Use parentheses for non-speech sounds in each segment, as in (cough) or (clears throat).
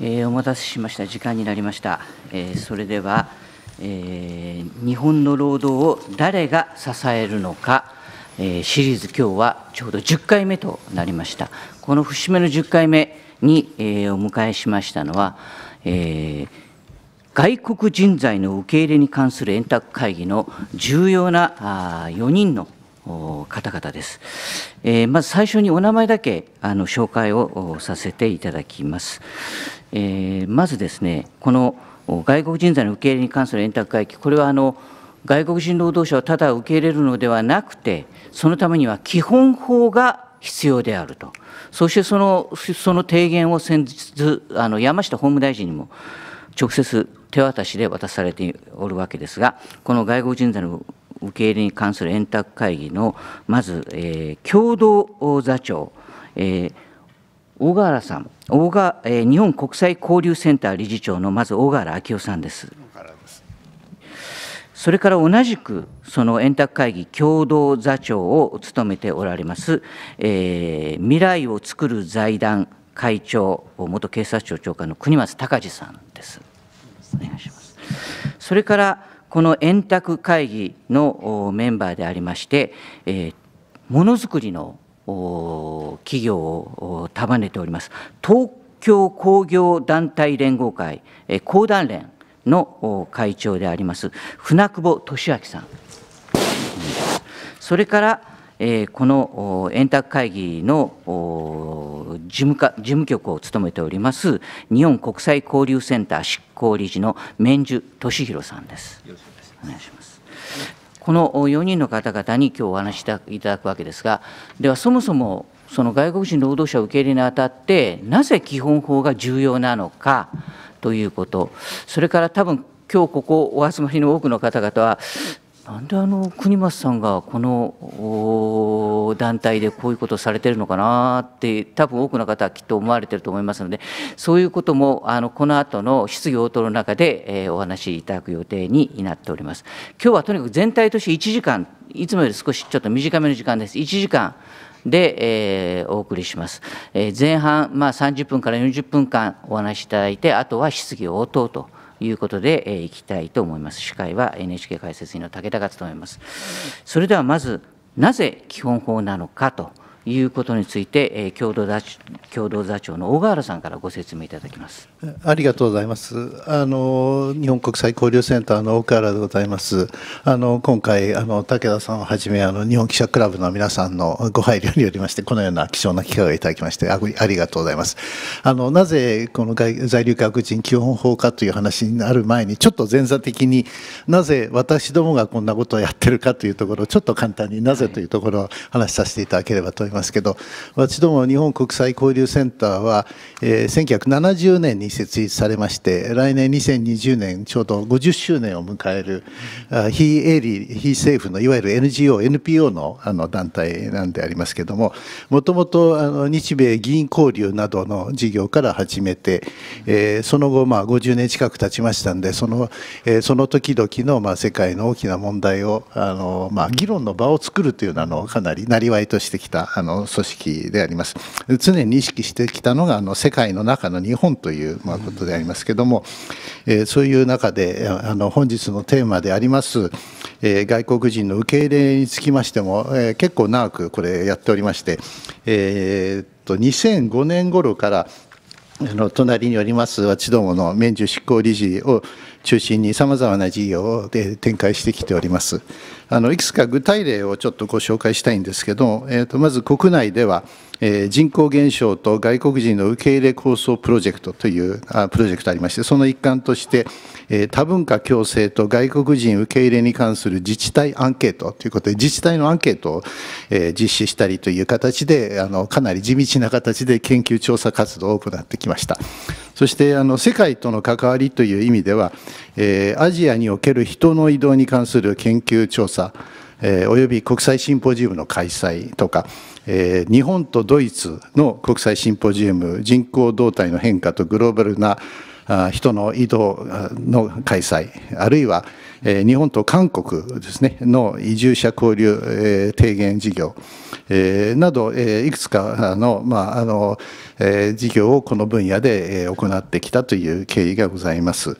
えー、お待たせしました時間になりました、えー、それでは、えー、日本の労働を誰が支えるのか、えシリーズ今日はちょうど10回目となりましたこの節目の10回目に、えお迎えしましたのは、え外国人材の受け入れに関する円卓会議の重要なあ4人の方々です。えー、まず最初にお名前だけあの紹介をさせていただきます。えー、まずですね、この外国人材の受け入れに関する円卓会議、これはあの外国人労働者をただ受け入れるのではなくて、そのためには基本法が必要であると、そしてそのその提言を先日、あの山下法務大臣にも直接手渡しで渡されておるわけですが、この外国人材の受け入れに関する円卓会議のまず、えー、共同座長、えー、小河原さん小川、えー、日本国際交流センター理事長のまず小河原昭夫さんです。それから同じくその円卓会議共同座長を務めておられます、えー、未来をつくる財団会長元警察庁長官の国松隆司さんです。お願いしますそれからこの円卓会議のメンバーでありまして、えものづくりの企業を束ねております、東京工業団体連合会、えー、工団連の会長であります、船久保俊明さん、それから、この円卓会議の事務課事務局を務めております日本国際交流センター執行理事の免寿俊弘さんです。よろしくお願いします。この4人の方々に今日お話しいただくわけですが、ではそもそもその外国人労働者を受け入れにあたって、なぜ基本法が重要なのかということ、それから多分今日ここお集まりの多くの方々は、なんであの国松さんがこの団体でこういうことをされてるのかなって多分多くの方はきっと思われてると思いますのでそういうこともあのこの後の質疑応答の中で、えお話しいただく予定になっております。今日はとにかく全体として1時間いつもより少しちょっと短めの時間です。1時間で、えー、お送りします。えー、前半、まあ、30分から40分間お話しいただいてあとは質疑応答と。いうことで、えー、いきたいと思います。司会は NHK 解説委員の武田が務めます。それではまず、なぜ基本法なのかと。いうことについて、えー、共同共同座長の小川原さんからご説明いただきますありがとうございますあの日本国際交流センターの小川原でございますあの今回あの武田さんをはじめあの日本記者クラブの皆さんのご配慮によりましてこのような貴重な機会をいただきましてあありがとうございますあのなぜこの在留外国人基本法かという話になる前にちょっと前座的になぜ私どもがこんなことをやってるかというところをちょっと簡単になぜというところを話させていただければと思います、はいますけど私ども日本国際交流センターは、えー、1970年に設立されまして来年2020年ちょうど50周年を迎える、うん、非営利非政府のいわゆる NGONPO のあの団体なんでありますけどももともと日米議員交流などの事業から始めて、えー、その後まあ50年近く経ちましたんでその,、えー、その時々のまあ世界の大きな問題をあの、まあ、議論の場を作るというのをかなりなりわいとしてきたあの組織であります常に意識してきたのがあの世界の中の日本という、まあ、ことでありますけども、えー、そういう中であの本日のテーマであります、えー、外国人の受け入れにつきましても、えー、結構長くこれやっておりまして、えー、っと2005年頃からあの隣におります私どもの免除執行理事を、中心にさまざまな事業で展開してきております。あのいくつか具体例をちょっとご紹介したいんですけど、えー、とまず国内では、えー、人口減少と外国人の受け入れ構想プロジェクトというあプロジェクトありましてその一環として、えー、多文化共生と外国人受け入れに関する自治体アンケートということで自治体のアンケートを、えー、実施したりという形であのかなり地道な形で研究調査活動を行ってきました。そしてあの世界との関わりという意味では、えアジアにおける人の移動に関する研究調査、えおよび国際シンポジウムの開催とか、え日本とドイツの国際シンポジウム人口動態の変化とグローバルな人の移動の開催あるいは日本と韓国ですねの移住者交流提言事業などいくつかの,、まあ、あの事業をこの分野で行ってきたという経緯がございます。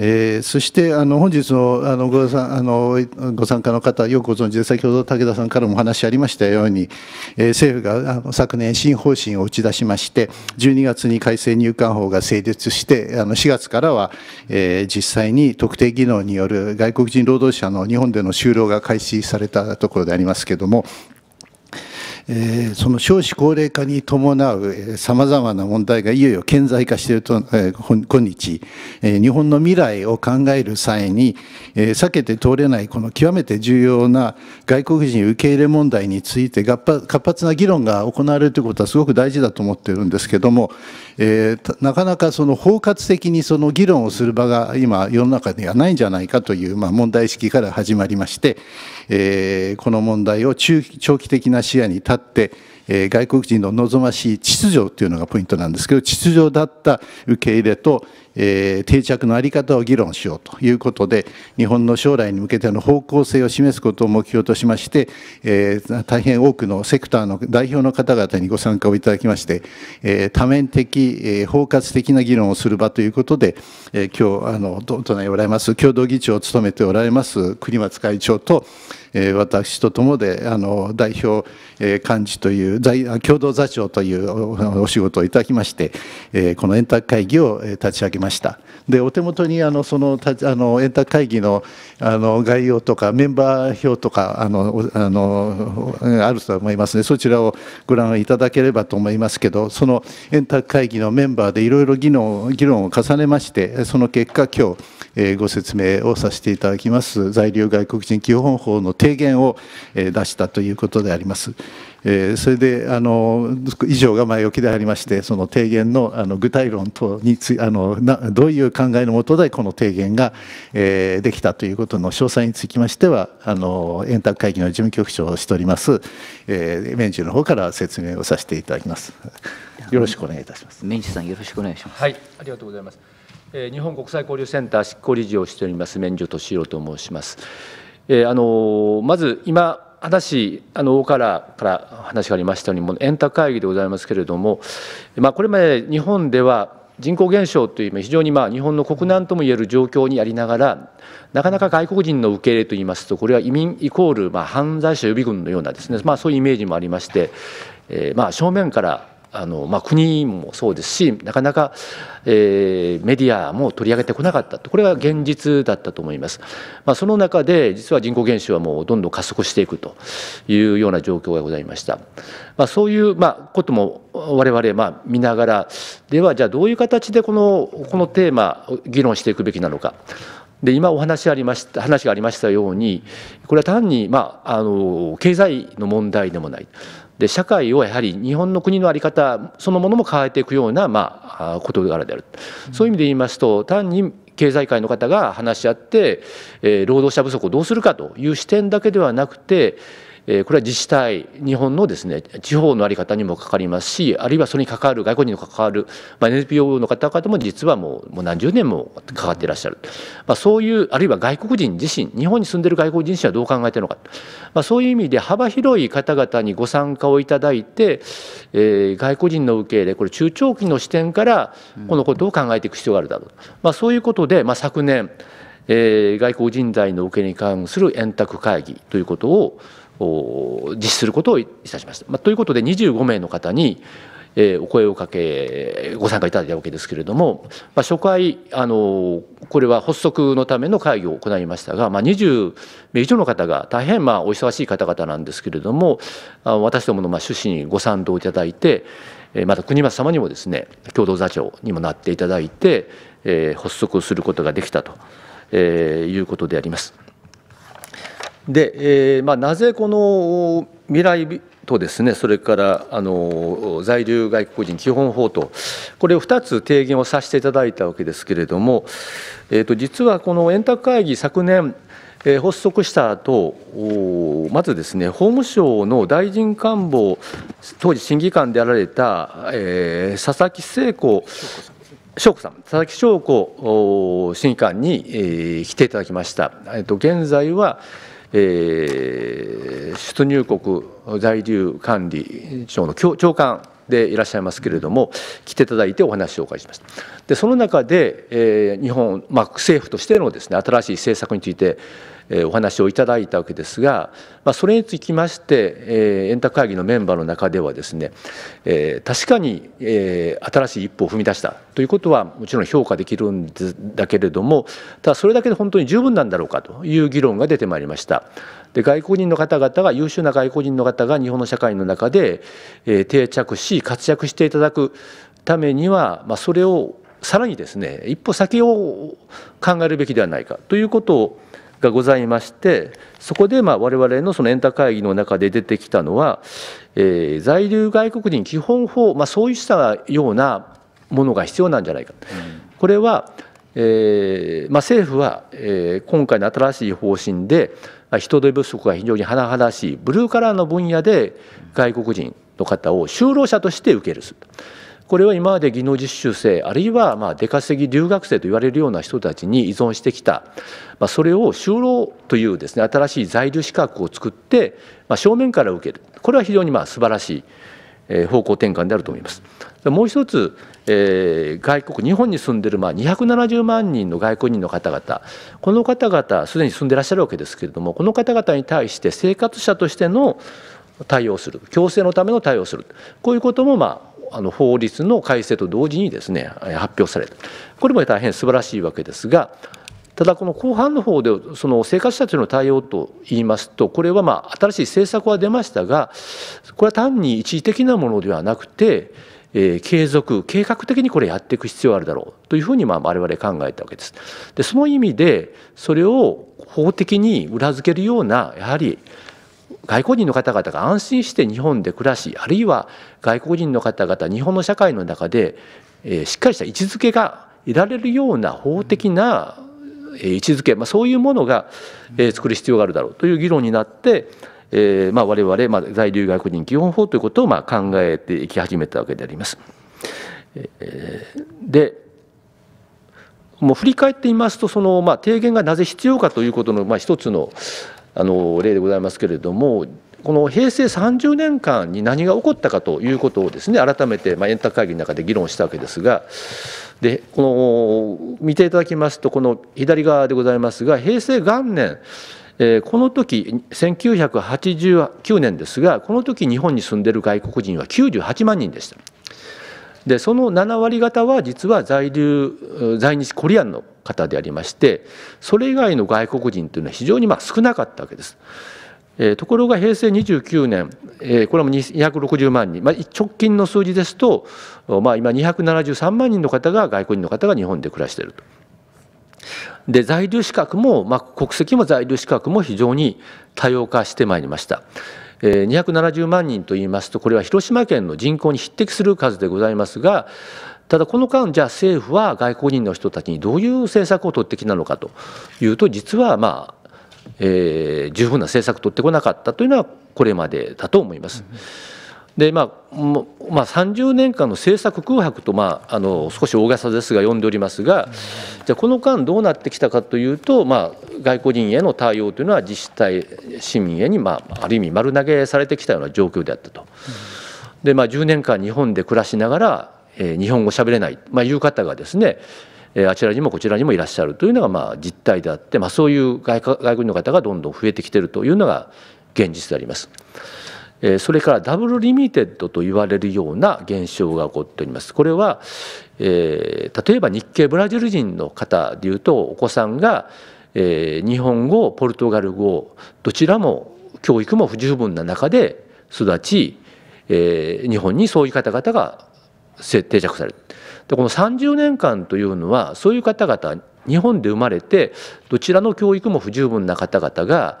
えー、そしてあの本日のあのごさあのご参加の方、よくご存知で、先ほど武田さんからもお話ありましたように、えー、政府があの昨年、新方針を打ち出しまして、12月に改正入管法が成立して、あの4月からは、えー、実際に特定技能による外国人労働者の日本での就労が開始されたところでありますけれども、えー、その少子高齢化に伴うさまざまな問題がいよいよ顕在化していると、えー、今日、えー、日本の未来を考える際に、えー、避けて通れないこの極めて重要な外国人受け入れ問題について活発な議論が行われるということはすごく大事だと思っているんですけども、えー、なかなかその包括的にその議論をする場が今世の中にはないんじゃないかという、まあ、問題意識から始まりまして、えー、この問題を中長期的な視野に立って、えー、外国人の望ましい秩序というのがポイントなんですけど秩序だった受け入れと、えー、定着の在り方を議論しようということで日本の将来に向けての方向性を示すことを目標としまして、えー、大変多くのセクターの代表の方々にご参加をいただきまして、えー、多面的、えー、包括的な議論をする場ということで、えー、今日あのど隣おられます共同議長を務めておられます栗松会長と、え私と共であの代表、え幹事という共同座長というお仕事をいただきまして、えこの円卓会議を立ち上げましたでお手元にあのそのたあの円卓会議のあの概要とかメンバー表とかあのあのあると思いますねそちらをご覧いただければと思いますけどその円卓会議のメンバーでいろいろ議論議論を重ねましてその結果今日、えご説明をさせていただきます在留外国人基本法の提言を出したということであります。えー、それであの以上が前置きでありましてその提言のあの具体論等につあのなどういう考えのもとでこの提言が、えー、できたということの詳細につきましてはあの円卓会議の事務局長をしております、えー、免治の方から説明をさせていただきます。よろしくお願いいたします。免治さんよろしくお願いします。はい、ありがとうございます。え日本国際交流センター執行理事をしております免除敏郎と申します。えー、あのまず今話あの大からから話がありましたようにもう円卓会議でございますけれども、まあ、これまで日本では人口減少という非常にまあ日本の国難ともいえる状況にありながらなかなか外国人の受け入れといいますとこれは移民イコールまあ犯罪者予備軍のようなですね、まあ、そういうイメージもありまして、えー、まあ正面からあのまあ、国もそうですしなかなか、えー、メディアも取り上げてこなかったとこれが現実だったと思います、まあ、その中で実は人口減少はもうどんどん加速していくというような状況がございました、まあ、そういう、まあ、ことも我々、まあ、見ながらではじゃあどういう形でこのこのテーマ議論していくべきなのかで今お話ありました話がありましたようにこれは単に、まあ、あの経済の問題でもないで社会をやはり日本の国の在り方そのものも変えていくような、まあ、事柄である、うん、そういう意味で言いますと単に経済界の方が話し合って、えー、労働者不足をどうするかという視点だけではなくてえこれは自治体日本のですね地方の在り方にもかかりますしあるいはそれに関わる外人に関わる、まあ、NPO の方々も実はもうもう何十年もかかっていらっしゃる、まあ、そういうあるいは外国人自身日本に住んでる外国人自身はどう考えているのか、まあ、そういう意味で幅広い方々にご参加をいただいて、えー、外国人の受け入れこれ中長期の視点からこのことを考えていく必要があるだろう、まあ、そういうことで、まあ、昨年えー、外交人材の受け入れに関する円卓会議ということを、実施することをいたしました。ということで25名の方にお声をかけご参加いただいたわけですけれども、初回あのこれは発足のための会議を行いましたが、20名以上の方が大変まあお忙しい方々なんですけれども私どもの趣旨にご賛同いただいてまた国松様にもですね共同座長にもなっていただいて、発足することができたと、いうことであります。で、えーまあ、なぜこの未来とですねそれからあの在留外国人基本法とこれを2つ提言をさせていただいたわけですけれども、えーと、実はこの円卓会議昨年発足した後まずですね法務省の大臣官房当時審議官であられた、えー、佐々木聖子翔子さん、佐々木翔子審議官に、えー、来ていただきました。えーと現在はえー、出入国在留管理庁の長官でいらっしゃいますけれども来ていただいてお話をお伺いしましたでその中で、えー、日本、まあ、政府としてのですね新しい政策についてお話をいただいたわけですが、まあ、それにつきまして、えー、円卓会議のメンバーの中ではですね、えー、確かに、えー、新しい一歩を踏み出したということはもちろん評価できるんだけれどもただそれだけで本当に十分なんだろうかという議論が出てまいりました。で外国人の方々が優秀な外国人の方が日本の社会の中で、えー、定着し活躍していただくためには、まあ、それをさらにですね一歩先を考えるべきではないかということをがございましてそこでまあ我々のそのエンタ会議の中で出てきたのは、えー、在留外国人基本法、まあ、そうしたようなものが必要なんじゃないか、うん、これは、えーまあ、政府は、えー、今回の新しい方針で人手不足が非常に甚だしいブルーカラーの分野で外国人の方を就労者として受けるする。これは今まで技能実習生あるいはま出稼ぎ留学生と言われるような人たちに依存してきた、まあ、それを就労というですね新しい在留資格を作って、まあ、正面から受けるこれは非常にまあ素晴らしい方向転換であると思います。もう一つ、えー、外国日本に住んでるまあ270万人の外国人の方々この方々すでに住んでいらっしゃるわけですけれどもこの方々に対して生活者としての対応する共生のための対応するこういうこともまああの法律の改正と同時にですね発表されたこれも大変素晴らしいわけですがただこの後半の方でその生活者たちの対応といいますとこれはまあ新しい政策は出ましたがこれは単に一時的なものではなくて、えー、継続計画的にこれやっていく必要があるだろうというふうにまあ我々考えたわけです。でその意味でそれを法的に裏付けるようなやはり外国人の方々が安心して日本で暮らしあるいは外国人の方々日本の社会の中で、えー、しっかりした位置づけが得られるような法的な、えー、位置づけ、まあ、そういうものが、えー、作る必要があるだろうという議論になって、えーまあ、我々、まあ、在留外国人基本法ということをまあ考えていき始めたわけであります。えー、でもう振り返ってみますとその、まあ、提言がなぜ必要かということの、まあ、一つの、あの例でございますけれどもこの平成30年間に何が起こったかということをですね改めて、まあ、円卓会議の中で議論したわけですがでこの見ていただきますとこの左側でございますが平成元年えー、この時1989年ですがこの時日本に住んでる外国人は98万人でしたでその7割方は実は在留在日コリアンの方でありましてそれ以外の外国人というのは非常にま少なかったわけです。えところが平成29年、えこれも260万人、ま直近の数字ですと、ま今273万人の方が外国人の方が日本で暮らしていると。で在留資格も、ま国籍も在留資格も非常に多様化してまいりました。270万人といいますとこれは広島県の人口に匹敵する数でございますがただこの間じゃあ政府は外国人の人たちにどういう政策を取ってきたのかというと実はまあえー、十分な政策取ってこなかったというのはこれまでだと思います。でまあまあ、30年間の政策空白と、まあ、あの少し大げさですが呼んでおりますが、じゃこの間どうなってきたかというと、まあ、外国人への対応というのは自治体市民へに、まあ、ある意味丸投げされてきたような状況であったと。でまあ、10年間日本で暮らしながらえ日本語しゃべれない、まあ、いう方がですねあちらにもこちらにもいらっしゃるというのがまあ実態であって、まあ、そういう外外国の方がどんどん増えてきているというのが現実であります。それからダブルリミテッドと言われるような現象が起こっております。これは、えー、例えば日系ブラジル人の方でいうとお子さんが、えー、日本語ポルトガル語どちらも教育も不十分な中で育ち、えー、日本にそういう方々が定着されるでこの30年間というのはそういう方々日本で生まれてどちらの教育も不十分な方々が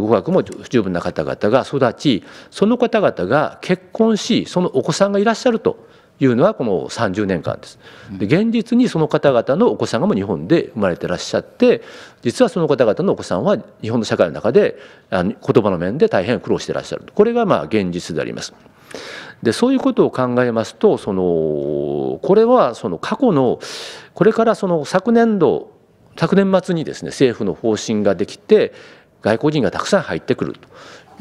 語学も不十分な方々が育ちその方々が結婚しそのお子さんがいらっしゃるというのはこの30年間です。で現実にその方々のお子さんがも日本で生まれてらっしゃって実はその方々のお子さんは日本の社会の中で言葉の面で大変苦労してらっしゃるこれがまあ現実であります。でそういうことを考えますとそのこれはその過去のこれからその昨年度昨年末にですね政府の方針ができて外国人がたくさん入ってくると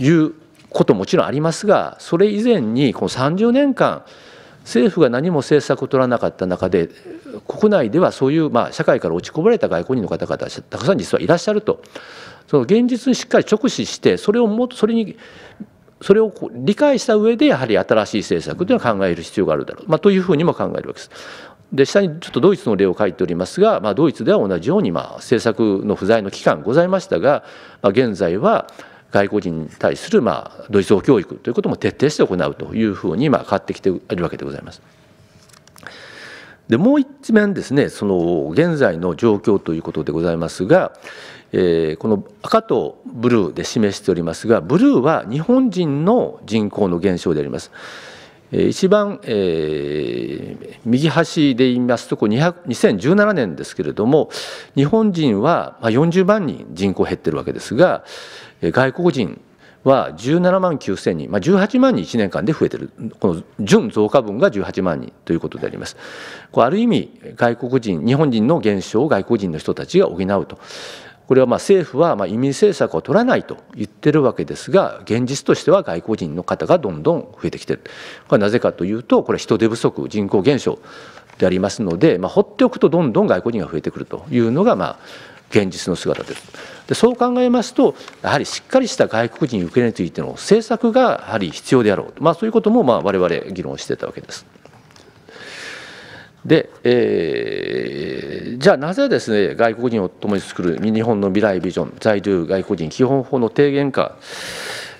いうこともちろんありますがそれ以前にこの30年間政府が何も政策を取らなかった中で国内ではそういう、まあ、社会から落ちこぼれた外国人の方々たくさん実はいらっしゃるとその現実にしっかり直視してそれをもとそれにそれを理解した上でやはり新しい政策というのは考える必要があるだろう、まあ、というふうにも考えるわけです。で下にちょっとドイツの例を書いておりますが、まあ、ドイツでは同じように、まあ、政策の不在の期間ございましたが、まあ、現在は外国人に対する、まあ、ドイツ語教育ということも徹底して行うというふうに、まあ、変わってきているわけでございます。でもう一面ですねその現在の状況ということでございますが、えー、この赤とブルーで示しておりますがブルーは日本人の人口の減少であります。一番、えー、右端で言いますとこう2017年ですけれども日本人は40万人人口減ってるわけですが外国人は17万9000人、まあ、18万人1年間で増えてるこの純増加分が18万人ということであります。こうある意味外国人日本人の減少を外国人の人たちが補うとこれはま政府はま移民政策を取らないと言ってるわけですが現実としては外国人の方がどんどん増えてきてるこれはなぜかというとこれは人手不足人口減少でありますので、まあ、放っておくとどんどん外国人が増えてくるというのがまあ現実の姿ですでそう考えますとやはりしっかりした外国人受け入れについての政策がやはり必要であろうと、まあ、そういうこともまあ我々議論してたわけです。で、えー、じゃあなぜですね外国人を共に作る日本の未来ビジョン在留外国人基本法の提言か、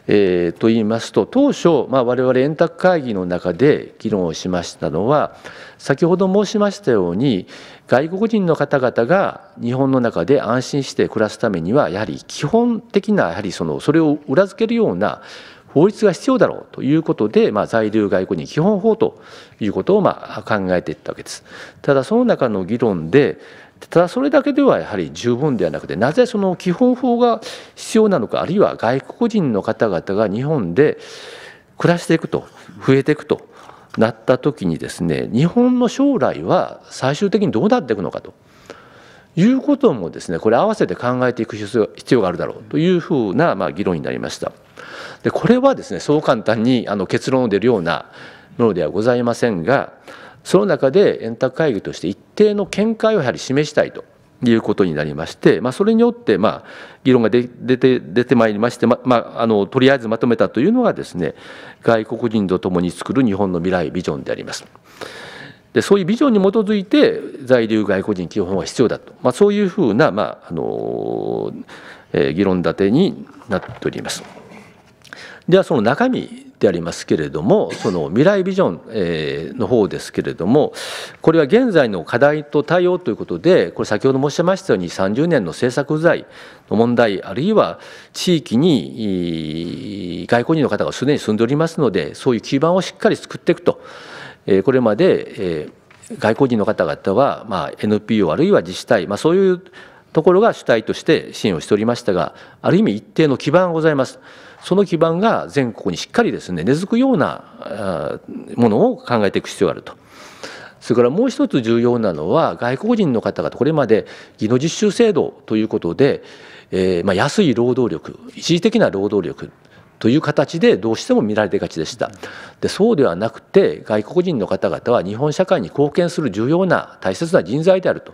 えー、と言いますと当初、まあ、我々円卓会議の中で議論をしましたのは先ほど申しましたように外国人の方々が日本の中で安心して暮らすためにはやはり基本的なやはりそのそれを裏付けるような法律が必要だろうということで、まあ、在留外国人基本法ということをま考えていったわけです。ただその中の議論でただそれだけではやはり十分ではなくてなぜその基本法が必要なのかあるいは外国人の方々が日本で暮らしていくと増えていくとなった時にですね日本の将来は最終的にどうなっていくのかと。いうこともですねこれ合わせて考えていく必要があるだろうというふうなまあ議論になりました。でこれはですねそう簡単にあの結論を出るようなものではございませんがその中で円卓会議として一定の見解をやはり示したいということになりまして、まあ、それによってまあ議論が出て出てまいりまして、ままあ、あのとりあえずまとめたというのがですね外国人と共に作る日本の未来ビジョンであります。でそういうビジョンに基づいて在留外国人基本は必要だと、まあ、そういうふうな、まああのえー、議論立てになっております。ではその中身でありますけれどもその未来ビジョン、えの方ですけれどもこれは現在の課題と対応ということでこれ先ほど申しましたように30年の政策財の問題あるいは地域に外国人の方がすでに住んでおりますのでそういう基盤をしっかり作っていくと。えこれまで、え外国人の方々は、ま NPO あるいは自治体、まそういうところが主体として支援をしておりましたがある意味一定の基盤がございますその基盤が全国にしっかりですね根付くようなものを考えていく必要があるとそれからもう一つ重要なのは外国人の方々これまで技能実習制度ということで、えー、ま安い労働力一時的な労働力という形でどうしても見られてがちでしたでそうではなくて外国人の方々は日本社会に貢献する重要な大切な人材であると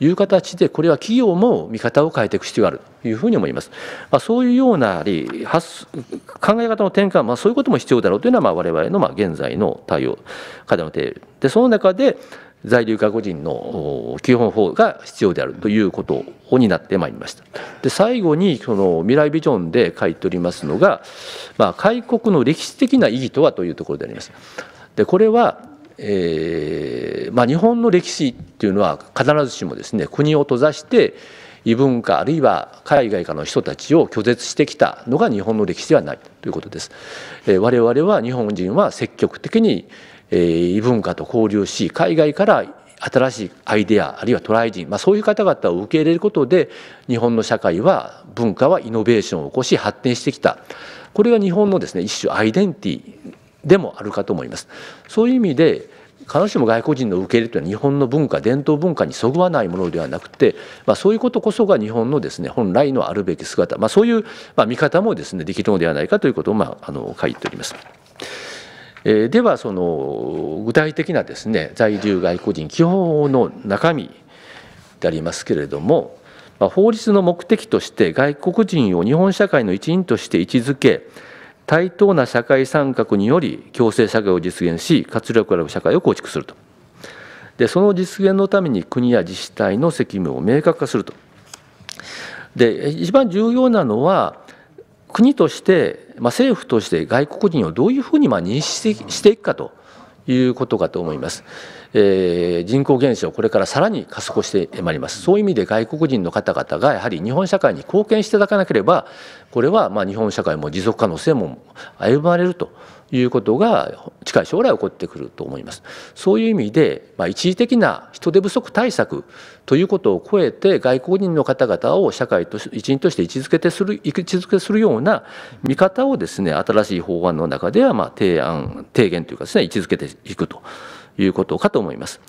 いう形でこれは企業も見方を変えていく必要があるというふうに思います、まあ、そういうようなり発考え方の転換、まあ、そういうことも必要だろうというのはまあ我々のま現在の対応課題の提示でその中で在留外国人の基本法が必要であるということになってまいりました。で最後にその未来ビジョンで書いておりますのが、まあ、開国の歴史的な意義とはというところであります。でこれはえー、まあ、日本の歴史っていうのは必ずしもですね国を閉ざして異文化あるいは海外からの人たちを拒絶してきたのが日本の歴史ではないということです。えー、我々は日本人は積極的に異文化と交流し海外から新しいアイデアあるいは渡来人、まあ、そういう方々を受け入れることで日本の社会は文化はイノベーションを起こし発展してきたこれが日本のですね一種アイデンティでもあるかと思います。そういう意味で必ずしも外国人の受け入れというのは日本の文化伝統文化にそぐわないものではなくて、まあ、そういうことこそが日本のですね本来のあるべき姿、まあ、そういう、ま見方もですねできるのではないかということを、まあ、あの書いております。えではその具体的なですね在留外国人基本法の中身でありますけれども、ま法律の目的として外国人を日本社会の一員として位置づけ対等な社会参画により共生社会を実現し活力ある社会を構築するとでその実現のために国や自治体の責務を明確化するとで一番重要なのは国として、まあ、政府として外国人をどういうふうにまあ認識していくかということかと思います。えー、人口減少、これからさらに加速してまいります、そういう意味で外国人の方々がやはり日本社会に貢献していただかなければ、これはまあ日本社会も持続可能性も歩まれるということが近い将来起こってくると思います。そういう意味で、まあ、一時的な人手不足対策ということを超えて外国人の方々を社会と一員として位置づけてする位置づけするような見方をですね新しい法案の中ではま提案提言というかですね位置づけていくということかと思います。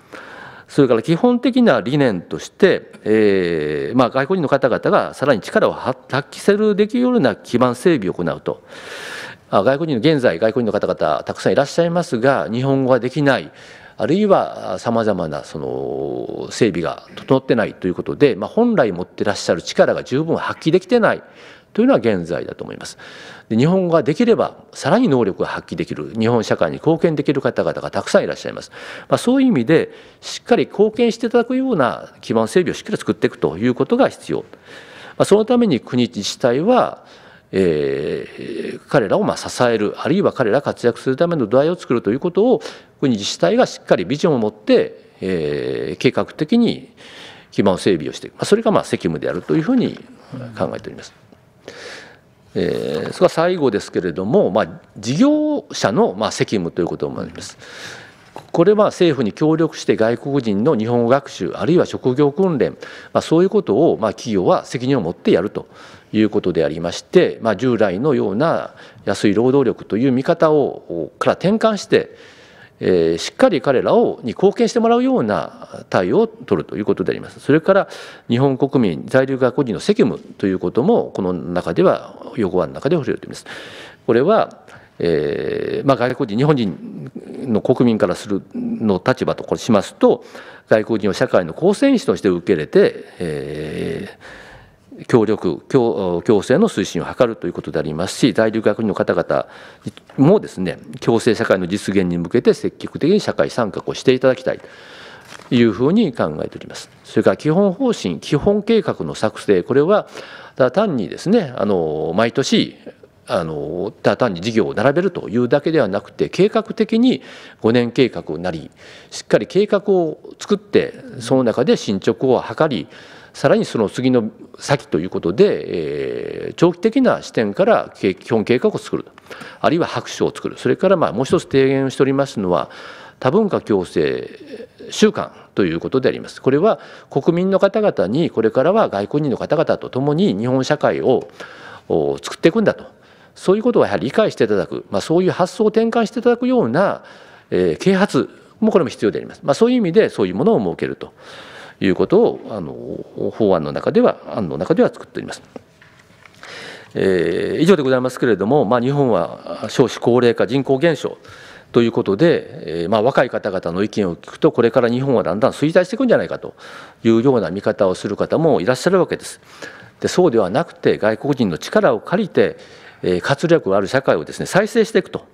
それから基本的な理念として、えー、まあ、外国人の方々がさらに力を発揮するできるような基盤整備を行うと。外国人の現在外国人の方々たくさんいらっしゃいますが日本語ができないあるいはさまざまなその整備が整ってないということで、まあ、本来持ってらっしゃる力が十分発揮できてないというのは現在だと思います。で日本語ができればさらに能力が発揮できる日本社会に貢献できる方々がたくさんいらっしゃいます、まあ、そういう意味でしっかり貢献していただくような基盤整備をしっかり作っていくということが必要、まあ、そのために国自治体はえー、彼らをま支えるあるいは彼ら活躍するための土台を作るということを国自治体がしっかりビジョンを持って、えー、計画的に基盤を整備をしていく、まあ、それがま責務であるというふうに考えております。えー、それは最後ですけれども、まあ、事業者のま責務ということもあります。これは政府に協力して外国人の日本語学習あるいは職業訓練、まあ、そういうことをま企業は責任を持ってやるということでありまして、まあ、従来のような安い労働力という見方をから転換して、えー、しっかり彼らをに貢献してもらうような対応を取るということであります。それから日本国民在留外国人の責務ということもこの中では要案の中で触れています。これはえーまあ、外国人日本人の国民からするの立場とこれしますと外国人を社会の構成員として受け入れて、えー、協力共共生の推進を図るということでありますし在留学院の方々もですね共生社会の実現に向けて積極的に社会参画をしていただきたいというふうに考えております。それから基本方針基本計画の作成これは単にですねあの毎年あのただ単に事業を並べるというだけではなくて計画的に5年計画なりしっかり計画を作ってその中で進捗を図りさらにその次の先ということで、えー、長期的な視点から基本計画を作るあるいは白書を作るそれからまあもう一つ提言をしておりますのは多文化共生習慣ということであります。これは国民の方々にこれからは外国人の方々と共に日本社会を作っていくんだとそういうことをやはり理解していただく、まあ、そういう発想を転換していただくような、えー、啓発もこれも必要であります。まあ、そういう意味でそういうものを設けると。いうことをあの法案の中では案の中では作っております。えー、以上でございますけれども、まあ、日本は少子高齢化人口減少ということで、えー、まあ、若い方々の意見を聞くとこれから日本はだんだん衰退していくんじゃないかというような見方をする方もいらっしゃるわけです。でそうではなくて外国人の力を借りて、えー、活力ある社会をですね再生していくと。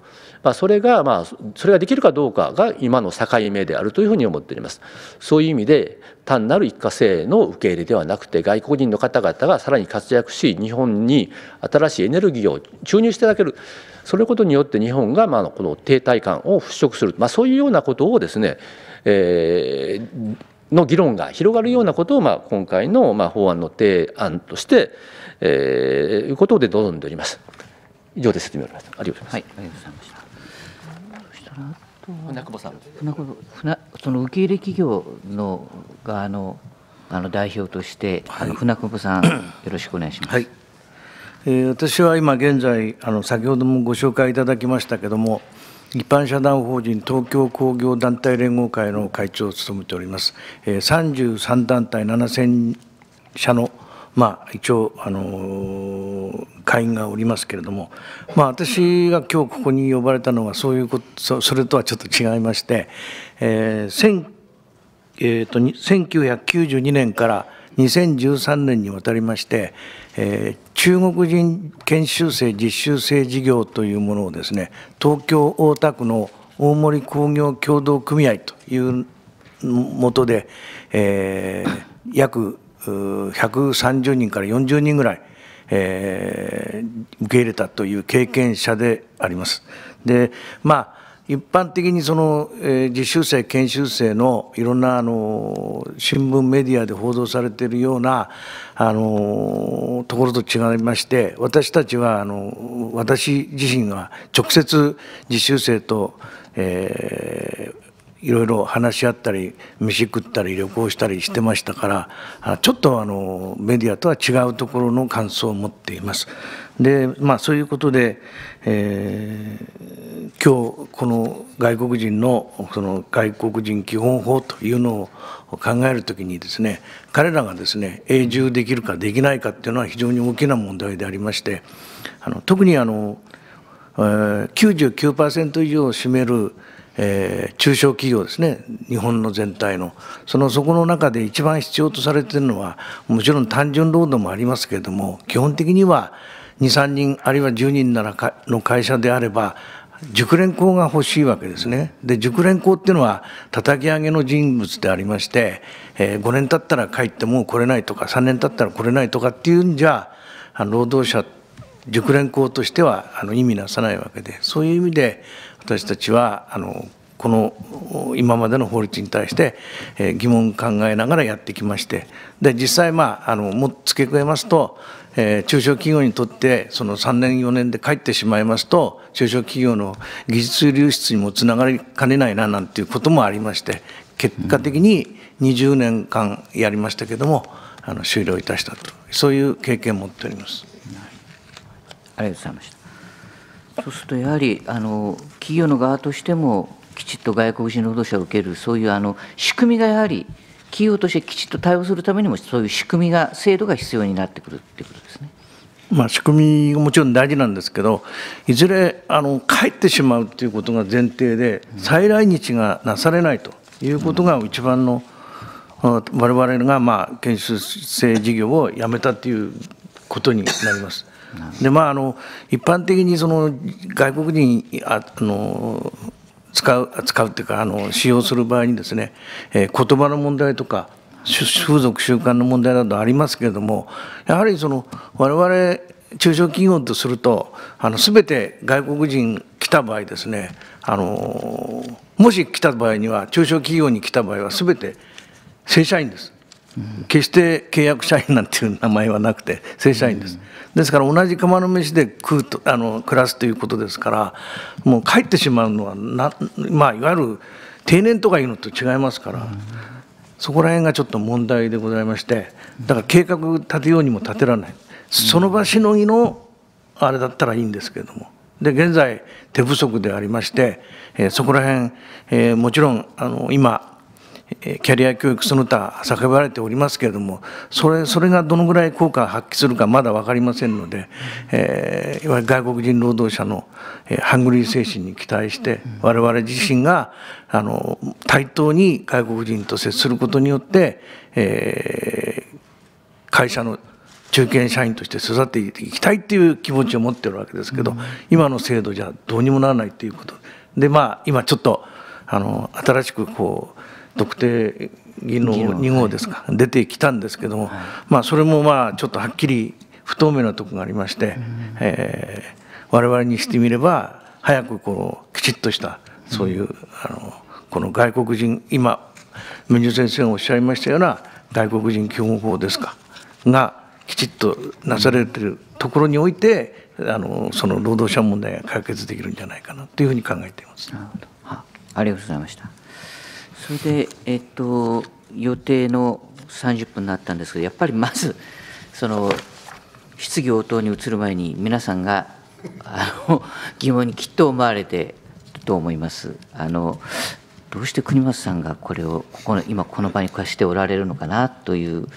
まあ、それがまあそれができるかどうかが今の境目であるというふうに思っておりますそういう意味で単なる一過性の受け入れではなくて外国人の方々がさらに活躍し日本に新しいエネルギーを注入していただけるそれことによって日本がまあこの停滞感を払拭する、まあ、そういうようなことをですね、えー、の議論が広がるようなことを、まあ、今回の、まあ、法案の提案として、えいうことで臨んでおります。以上です。ありがとうございます。はい、ありがとうございます。あと船久保さん船久保船その受け入れ企業の側のあの代表として、はい、船久保さん (clears throat) よろしくお願いします。はいえ私は今現在あの先ほどもご紹介いただきましたけども一般社団法人東京工業団体連合会の会長を務めております、えー、33団体7000社のまあ一応あのー会員がおりますけれども、まあ、私が今日ここに呼ばれたのはそういうことそれとはちょっと違いまして、えーえーと、と1992年から2013年にわたりまして、えー、中国人研修生実習生事業というものをですね東京大田区の大森工業協同組合というもとで、えー、約130人から40人ぐらいえー、受け入れたという経験者であります。でまあ一般的にその、えー、実習生研修生のいろんなあの新聞メディアで報道されているようなあのところと違いまして私たちはあの私自身が直接実習生と、えー、いろいろ話し合ったり飯食ったり旅行したりしてましたからちょっとあのメディアとは違うところの感想を持っています。でまあそういうことで、えー、今日この外国人のその外国人基本法というのを考えるときにですね彼らがですね永住できるかできないかっていうのは非常に大きな問題でありましてあの特にあの99%以上を占めるえー、中小企業ですね日本の全体のそのそこの中で一番必要とされているのはもちろん単純労働もありますけれども基本的には23人あるいは10人ならの会社であれば熟練工が欲しいわけですね。で熟練工っていうのは叩き上げの人物でありまして、えー、5年経ったら帰ってもう来れないとか3年経ったら来れないとかっていうんじゃ労働者熟練工としてはあの意味なさないわけでそういう意味で私たちはあのこの今までの法律に対して疑問を考えながらやってきましてで実際まああのも付け加えますと、えー、中小企業にとってその3年4年で帰ってしまいますと中小企業の技術流出にもつながりかねないななんていうこともありまして結果的に20年間やりましたけども、あの終了いたしたとそういう経験を持っております。ありがとうございましたそうするとやはりあの企業の側としてもきちっと外国人労働者を受けるそういうあの仕組みがやはり企業としてきちっと対応するためにもそういう仕組みが制度が必要になってくるっていうことですね。まあ、仕組みももちろん大事なんですけどいずれあの帰ってしまうということが前提で再来日がなされないということが一番の、われ我々がまあ研修生事業をやめたということになります。でまあ、あの一般的にその外国人あの使う使うっていうかあの使用する場合にですね、えー、言葉の問題とか風俗習慣の問題などありますけれどもやはりその我々中小企業とするとあの全て外国人来た場合ですねあのもし来た場合には中小企業に来た場合は全て正社員です。決して契約社員なんていう名前はなくて正社員です、ですから同じ釜の飯で食うとあの暮らすということですからもう帰ってしまうのはな、まあ、いわゆる定年とかいうのと違いますから、そこら辺がちょっと問題でございましてだから計画立てようにも立てられないその場しのぎのあれだったらいいんですけれども。で現在手不足でありまして、えー、そこら辺、えー、もちろんあの今えキャリア教育その他叫ばれておりますけれどもそれそれがどのぐらい効果を発揮するかまだ分かりませんので、えいわゆる外国人労働者の、えハングリー精神に期待して我々自身があの対等に外国人と接することによって、えー、会社の中堅社員として育っていきたいっていう気持ちを持ってるわけですけど、今の制度じゃどうにもならないということでまあ今ちょっとあの新しくこう特定技能2号ですか、出てきたんですけども、まあ、それもまあちょっとはっきり不透明なとこがありまして、えれ我々にしてみれば早くこうきちっとしたそういう、あのこの外国人今文ニ先生がおっしゃいましたような外国人基本法ですかがきちっとなされてるところにおいてあのその労働者問題が解決できるんじゃないかなというふうに考えています。ありがとうございましたそれで、えっと、予定の30分になったんですけど、やっぱりまず、その質疑応答に移る前に、皆さんがあの (laughs) 疑問にきっと思われてと思います。あのどうして国松さんがこれをここの今この場に貸しておられるのかなという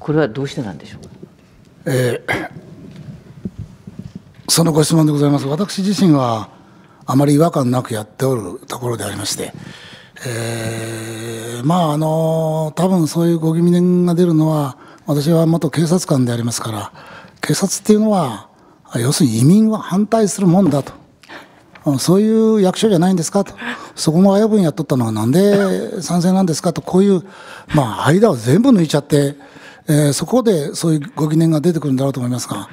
これはどうしてなんでしょうか、えー、(coughs) そのご質問でございます私自身はあまり違和感なくやっておるところでありましてえー、まああの多分そういうご疑念が出るのは私は元警察官でありますから警察っていうのは要するに移民は反対するもんだとそういう役所じゃないんですかとそこのぶ分やっとったのはなんで賛成なんですかとこういう、まあ、間を全部抜いちゃって、えー、そこでそういうご疑念が出てくるんだろうと思いますが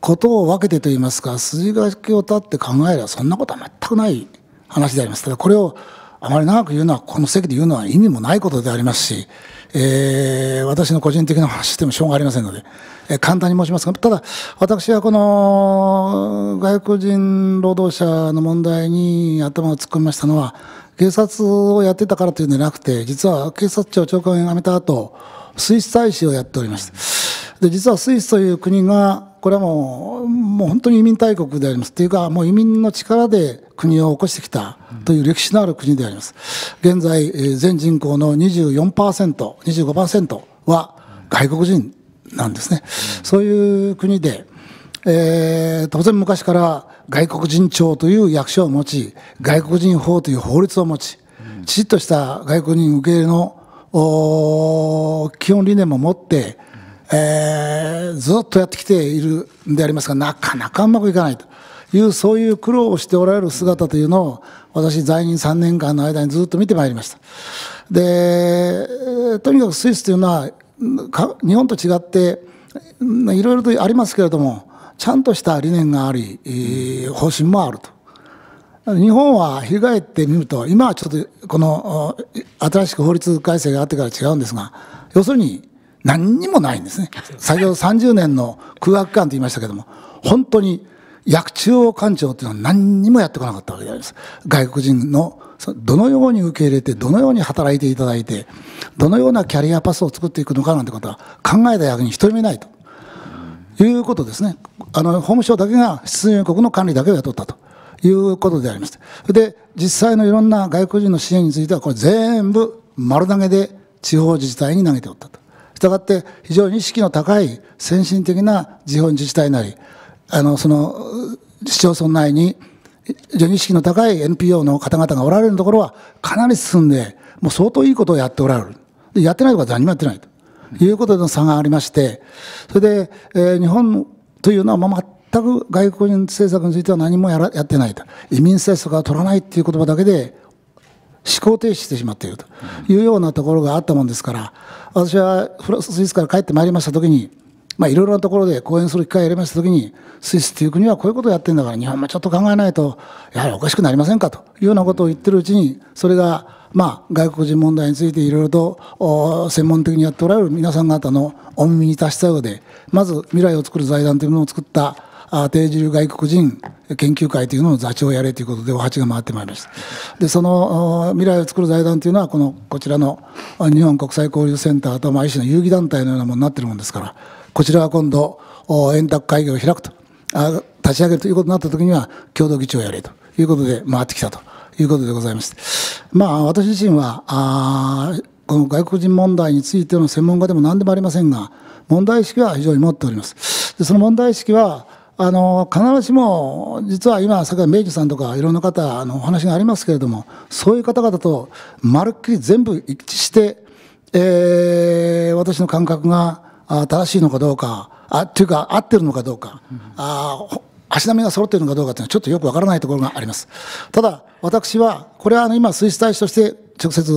ことを分けてと言いますか筋書きを立って考えればそんなことは全くない話であります。ただこれをあまり長く言うのは、この席で言うのは意味もないことでありますし、えー、私の個人的な話でもしょうがありませんので、えー、簡単に申しますが、ただ、私はこの外国人労働者の問題に頭を突っ込みましたのは、警察をやってたからというんじゃなくて、実は警察庁長官を辞めた後、スイス大使をやっておりました。で、実はスイスという国が、これはもう、もう本当に移民大国であります。というか、もう移民の力で国を起こしてきたという歴史のある国であります。現在、全人口の24%、25%は外国人なんですね。そういう国で、えー、当然昔から外国人庁という役所を持ち、外国人法という法律を持ち、きちっとした外国人受け入れの基本理念も持って、えー、ずっとやってきているんでありますが、なかなかうまくいかないと。いうそういう苦労をしておられる姿というのを私在任3年間の間にずっと見てまいりましたでとにかくスイスというのは日本と違っていろいろとありますけれどもちゃんとした理念があり、方針もあると日本は翻ってみると今はちょっとこの新しく法律改正があってから違うんですが要するに何にもないんですね先ほど30年の空白感と言いましたけども本当に役中央官庁というのは何にもやってこなかったわけであります。外国人のどのように受け入れて、どのように働いていただいて、どのようなキャリアパスを作っていくのかなんてことは考えた役に一人もいないと。いうことですね。あの、法務省だけが出入国の管理だけを雇ったということでありまして。で、実際のいろんな外国人の支援については、これ全部丸投げで地方自治体に投げておったと。したがって、非常に意識の高い先進的な地方自治体なり、あの、その、市町村内に、女意識の高い NPO の方々がおられるところは、かなり進んで、もう相当いいことをやっておられる。で、やってないところは何もやってないということの差がありまして、それで、えー、日本というのは、ま全く外国人政策については何もやらやってないと。移民政策は取らないっていう言葉だけで、思考停止してしまっているというようなところがあったもんですから、私はフランス、スイスから帰ってまいりましたときに、まあ、いろいろなところで講演する機会を得ましたときに、スイスっていう国はこういうことをやってるんだから、日本もちょっと考えないと、やはりおかしくなりませんかというようなことを言ってるうちに、それが、まあ、外国人問題についていろいろと専門的にやっておられる皆さん方のお耳に達したようで、まず未来を作る財団というものを作った定住外国人研究会というのを座長をやれということでお鉢が回ってまいりました。で、その未来を作る財団というのは、このこちらの日本国際交流センターと、まあ、一種の遊戯団体のようなものになってるもんですから、こちらは今度、円卓会議を開くと、あ立ち上げるということになったときには、共同議長をやれということで回ってきたということでございまして、まあ、私自身は、あこの外国人問題についての専門家でも何でもありませんが、問題意識は非常に持っております。でその問題意識はあの必ずしも実は今先ほど明治さんとかいろんな方のお話がありますけれどもそういう方々とまるっきり全部一致して、えー、私の感覚があ正しいのかどうかあというか合ってるのかどうか、うん、あ足並みが揃っているのかどうかというのはちょっとよくわからないところがありますただ私はこれはあの今スイス大使として直接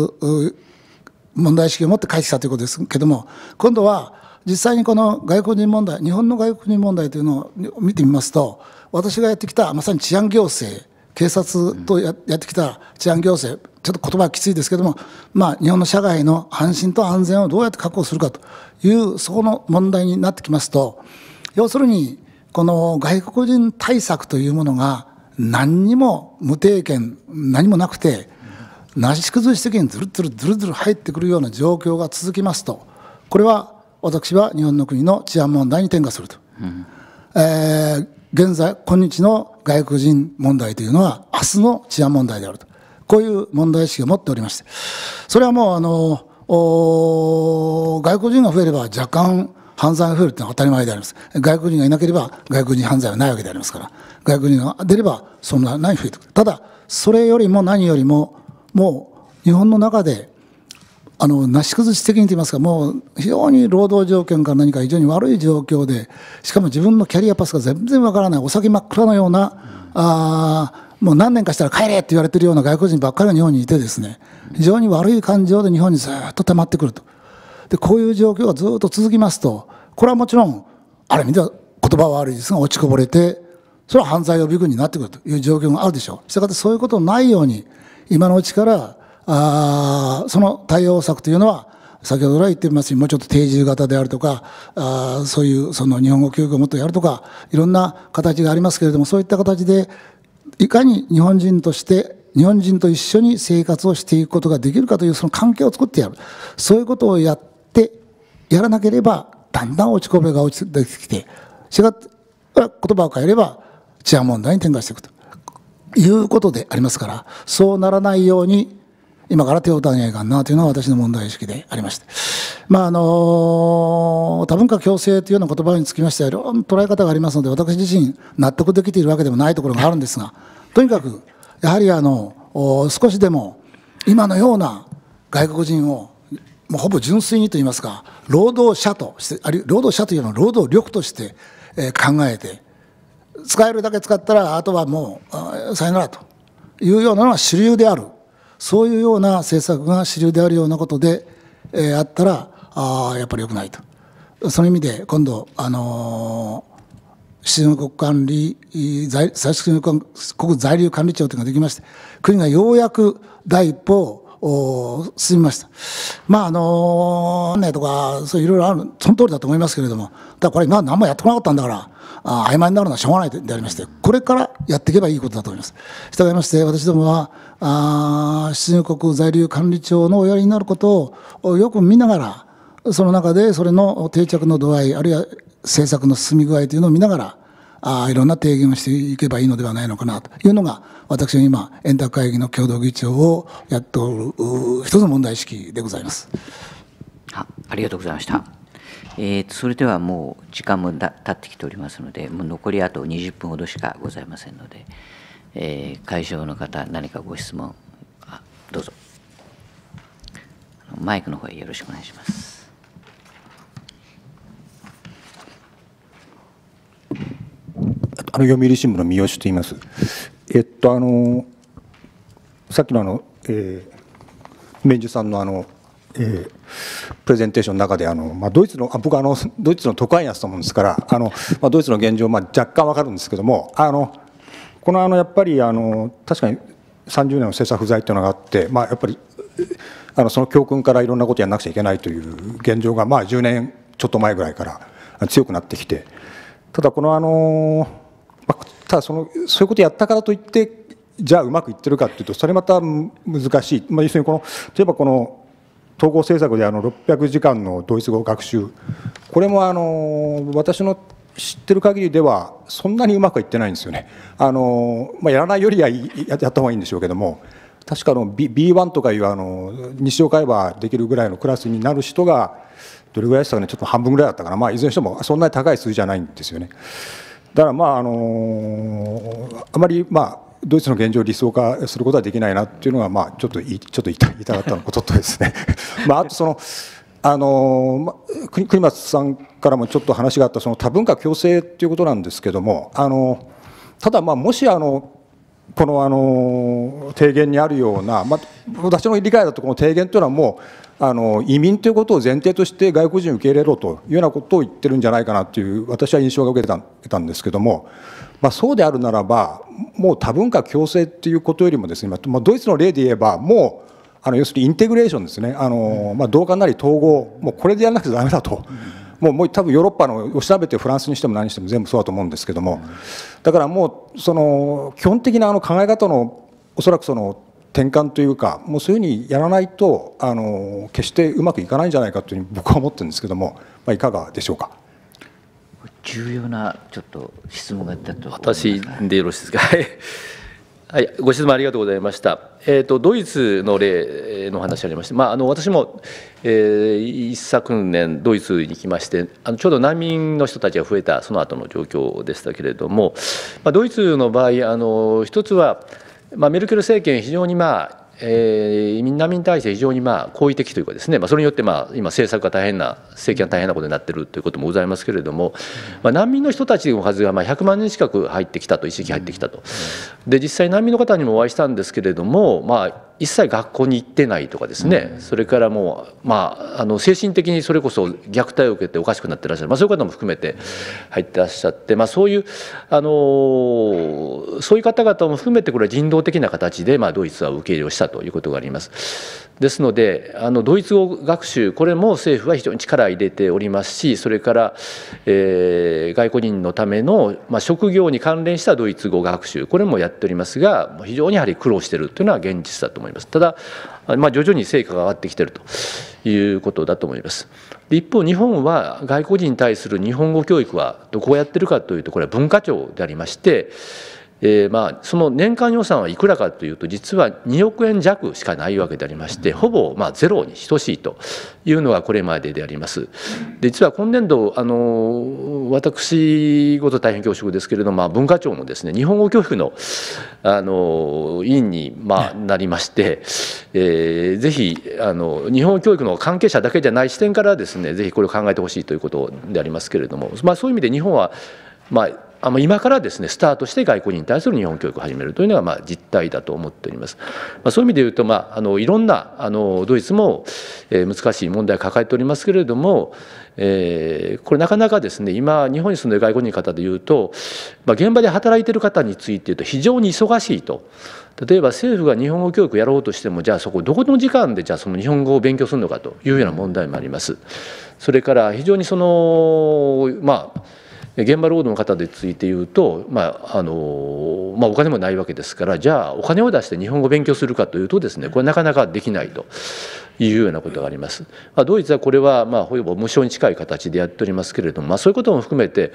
問題意識を持って返したということですけども今度は実際にこの外国人問題日本の外国人問題というのを見てみますと私がやってきたまさに治安行政警察とや,、ってきた治安行政ちょっと言葉はきついですけども、まあ、日本の社会の安心と安全をどうやって確保するかというそこの問題になってきますと要するにこの外国人対策というものが何にも無定権、何もなくてなし崩し的にずるずるずるずる入ってくるような状況が続きますとこれは私は日本の国の治安問題に転嫁すると、うん、えー、現在今日の外国人問題というのは明日の治安問題であるとこういう問題意識を持っておりましてそれはもうあの外国人が増えれば若干犯罪が増えるというのは当たり前であります外国人がいなければ外国人犯罪はないわけでありますから外国人が出ればそんなに増えてくるただそれよりも何よりももう日本の中であのなし崩し的にといいますかもう非常に労働条件から何か非常に悪い状況でしかも自分のキャリアパスが全然わからないお先真っ暗のような、うん、あもう何年かしたら帰れって言われてるような外国人ばっかりが日本にいてですね、非常に悪い感情で日本にずっと溜まってくると。で、こういう状況がずっと続きますと、これはもちろん、ある意味では言葉は悪いですが、落ちこぼれて、それは犯罪予備軍になってくるという状況があるでしょう。したがってそういうことのないように、今のうちから、あその対応策というのは、先ほどから言ってますように、もうちょっと定住型であるとか、あそういうその日本語教育をもっとやるとか、いろんな形がありますけれども、そういった形でいかに日本人として日本人と一緒に生活をしていくことができるかというその関係を作ってやるそういうことをやってやらなければだんだん落ちこぼれが落ちてきて違っか言葉を変えれば治安問題に転換していくということでありますからそうならないように今から手を打たなきゃいかんなというのが私の問題意識でありましてまああのー多文化共生というような言葉につきましてはいろんな捉え方がありますので私自身納得できているわけでもないところがあるんですがとにかくやはりあの少しでも今のような外国人をもうほぼ純粋にといいますか労働者としてある労働者というのは労働力として、え考えて使えるだけ使ったらあとはもうさよならというようなのが主流であるそういうような政策が主流であるようなことで、えあったらあやっぱり良くないと。その意味で今度、あのー、出入国管理在出入国在留管理庁というのができまして国がようやく第一歩をお進みました。まああのねとかそういろいろあるその通りだと思いますけれども、だこれ今何もやってこなかったんだからあ曖昧になるのはしょうがないでありまして、これからやっていけばいいことだと思います。従いまして私どもはあ出入国在留管理庁のおやりになることをよく見ながら。その中でそれの定着の度合いあるいは政策の進み具合というのを見ながらあいろんな提言をしていけばいいのではないのかなというのが私の今円卓会議の共同議長をやっておる一つの問題意識でございます。あありがとうございました。えー、それではもう時間もたってきておりますのでもう残りあと20分ほどしかございませんので、えー、会場の方何かご質問あどうぞマイクの方へよろしくお願いします。あの読売新聞の三好と言います。えっとあのさっきのあの、えー、メンさんのあの、えー、プレゼンテーションの中であの、まあ、ドイツのあ僕あのドイツの都会やつと思うんですからあの、まあ、ドイツの現状、まあ、若干わかるんですけどもあのこのあのやっぱりあの確かに三十年の政策不在というのがあって、まあ、やっぱりあのその教訓からいろんなことやらなくちゃいけないという現状が、まあ、十年ちょっと前ぐらいから強くなってきてただこのあの、まあ、ただそのそういうことやったからといってじゃあうまくいってるかというとそれまた難しい、まあ、要するにこの例えばこの統合政策であの600時間のドイツ語学習これもあの私の知ってる限りではそんなにうまくいってないんですよね。あのまあ、やらないよりはやった方がいいんでしょうけども確かの B1 とかいうあの日常会話できるぐらいのクラスになる人がどれぐらいでしたかねちょっと半分ぐらいだったからまあいずれにしてもそんなに高い数字じゃないんですよねだからまああのあまりまあドイツの現状を理想化することはできないなっていうのが、まあ、ちょっとちょっと言いたかったのこととですね (laughs) まあ、あとそのあの国国松さんからもちょっと話があったその多文化共生っていうことなんですけどもあのただまあもしあのこのあの提言にあるような、まあ、私の理解だとこの提言というのはもうあの移民ということを前提として外国人を受け入れろというようなことを言ってるんじゃないかなという私は印象が受けてたんですけども、まあ、そうであるならばもう多文化共生ということよりもですね、まあ、ドイツの例で言えばもうあの要するにインテグレーションですねあの、まあ、同化なり統合もうこれでやらなくゃだめだと。もうもう多分ヨーロッパの調べてフランスにしても何にしても全部そうだと思うんですけどもだからもうその基本的なあの考え方のおそらくその転換というかもうそういうふうにやらないとあの決してうまくいかないんじゃないかというふうに僕は思ってるんですけども、まあ、いかがでしょうか。重要なちょっと質問があったと私でよろしいですか。(laughs) はい、ご質問ありがとうございました。えっ、ー、とドイツの例の話ありまして、まああの私も、えー、一昨年ドイツに来まして、あのちょうど難民の人たちが増えたその後の状況でしたけれども、まあ、ドイツの場合あの一つはまあ、メルケル政権、非常に、まあえー、南に対して非常にまあ好意的というかですね、まあ、それによってまあ今政策が大変な政権が大変なことになっているということもございますけれども、まあ、難民の人たちの数がまあ100万人近く入ってきたと一時期入ってきたとで実際難民の方にもお会いしたんですけれども、まあ、一切学校に行ってないとかですね、それからもう、まあ、あの精神的にそれこそ虐待を受けておかしくなってらっしゃる、まあ、そういう方も含めて入ってらっしゃって、まあ、そういう、あのそういう方々も含めてこれは人道的な形で、まあ、ドイツは受け入れをしたということがあります。ですのであのドイツ語学習これも政府は非常に力を入れておりますしそれから、えー、外国人のための、まあ、職業に関連したドイツ語学習これもやっておりますが非常にやはり苦労しているというのは現実だと思います。ただまあ、徐々に成果が上がってきているということだと思います。一方、日本は外国人に対する日本語教育はどこをやってるかというと、これは文化庁でありまして、えー、まあその年間予算はいくらかというと実は2億円弱しかないわけでありましてほぼまあゼロに等しいというのがこれまでであります。で実は今年度あの私ごと大変恐縮ですけれども、まあ、文化庁のですね日本語教育のあの委員にまあなりまして、えー、ぜひあの日本教育の関係者だけじゃない視点からですねぜひこれを考えてほしいということでありますけれども、まあ、そういう意味で日本は、まあ、あの今からですねスタートして外国人に対する日本教育を始めるというのがまあ実態だと思っております。まあ、そういう意味で言うと、まあ、あのいろんなあのドイツも、えー、難しい問題を抱えておりますけれども、えー、これなかなかですね今日本に住んでる外国人の方で言うと、まあ、現場で働いてる方について言うと非常に忙しいと。例えば政府が日本語教育をやろうとしてもじゃあそこどこの時間でじゃあその日本語を勉強するのかというような問題もあります。それから非常にそのまあ現場労働の方でついて言うと、まああのまあ、お金もないわけですからじゃあお金を出して日本語を勉強するかというとですねこれなかなかできないというようなことがあります。まあ、ドイツはこれは、まあ、ほぼ無償に近い形でやっておりますけれども、まあ、そういうことも含めて、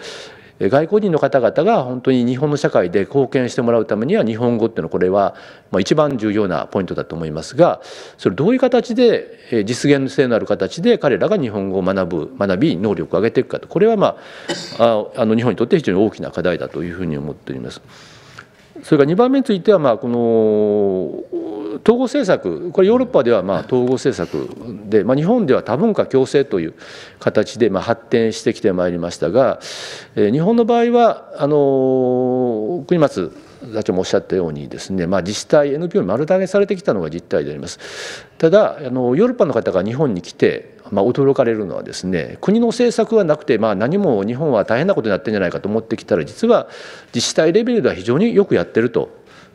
外国人の方々が本当に日本の社会で貢献してもらうためには日本語っていうのはこれは一番重要なポイントだと思いますがそれどういう形で実現性のある形で彼らが日本語を学ぶ学び能力を上げていくかとこれはまああの日本にとって非常に大きな課題だというふうに思っております。それから2番目については、まあ、この統合政策、これ、ヨーロッパではまあ統合政策で、まあ、日本では多文化共生という形でまあ発展してきてまいりましたが、え日本の場合は、あの国松座長もおっしゃったようにですね、まあ、自治体 NPO に丸投げされてきたのが実態でありますただあのヨーロッパの方が日本に来てまあ、驚かれるのはですね国の政策がなくて、まあ、何も日本は大変なことになってんじゃないかと思ってきたら実は自治体レベルでは非常によくやってると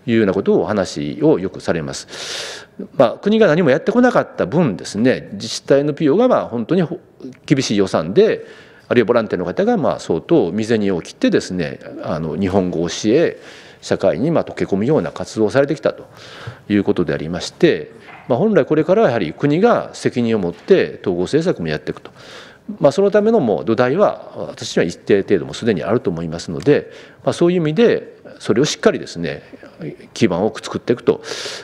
いうようなことをお話をよくされます。まあ、国が何もやってこなかった分ですね自治体の費用がまあ本当に厳しい予算であるいはボランティアの方がまあ相当未然に起きてですねあの日本語を教え社会にま溶け込むような活動をされてきたということでありましてまあ、本来これからはやはり国が責任を持って統合政策もやっていくと。まあ、そのためのもう土台は私には一定程度もすでにあると思いますので、まあ、そういう意味でそれをしっかりですね基盤を作っていくと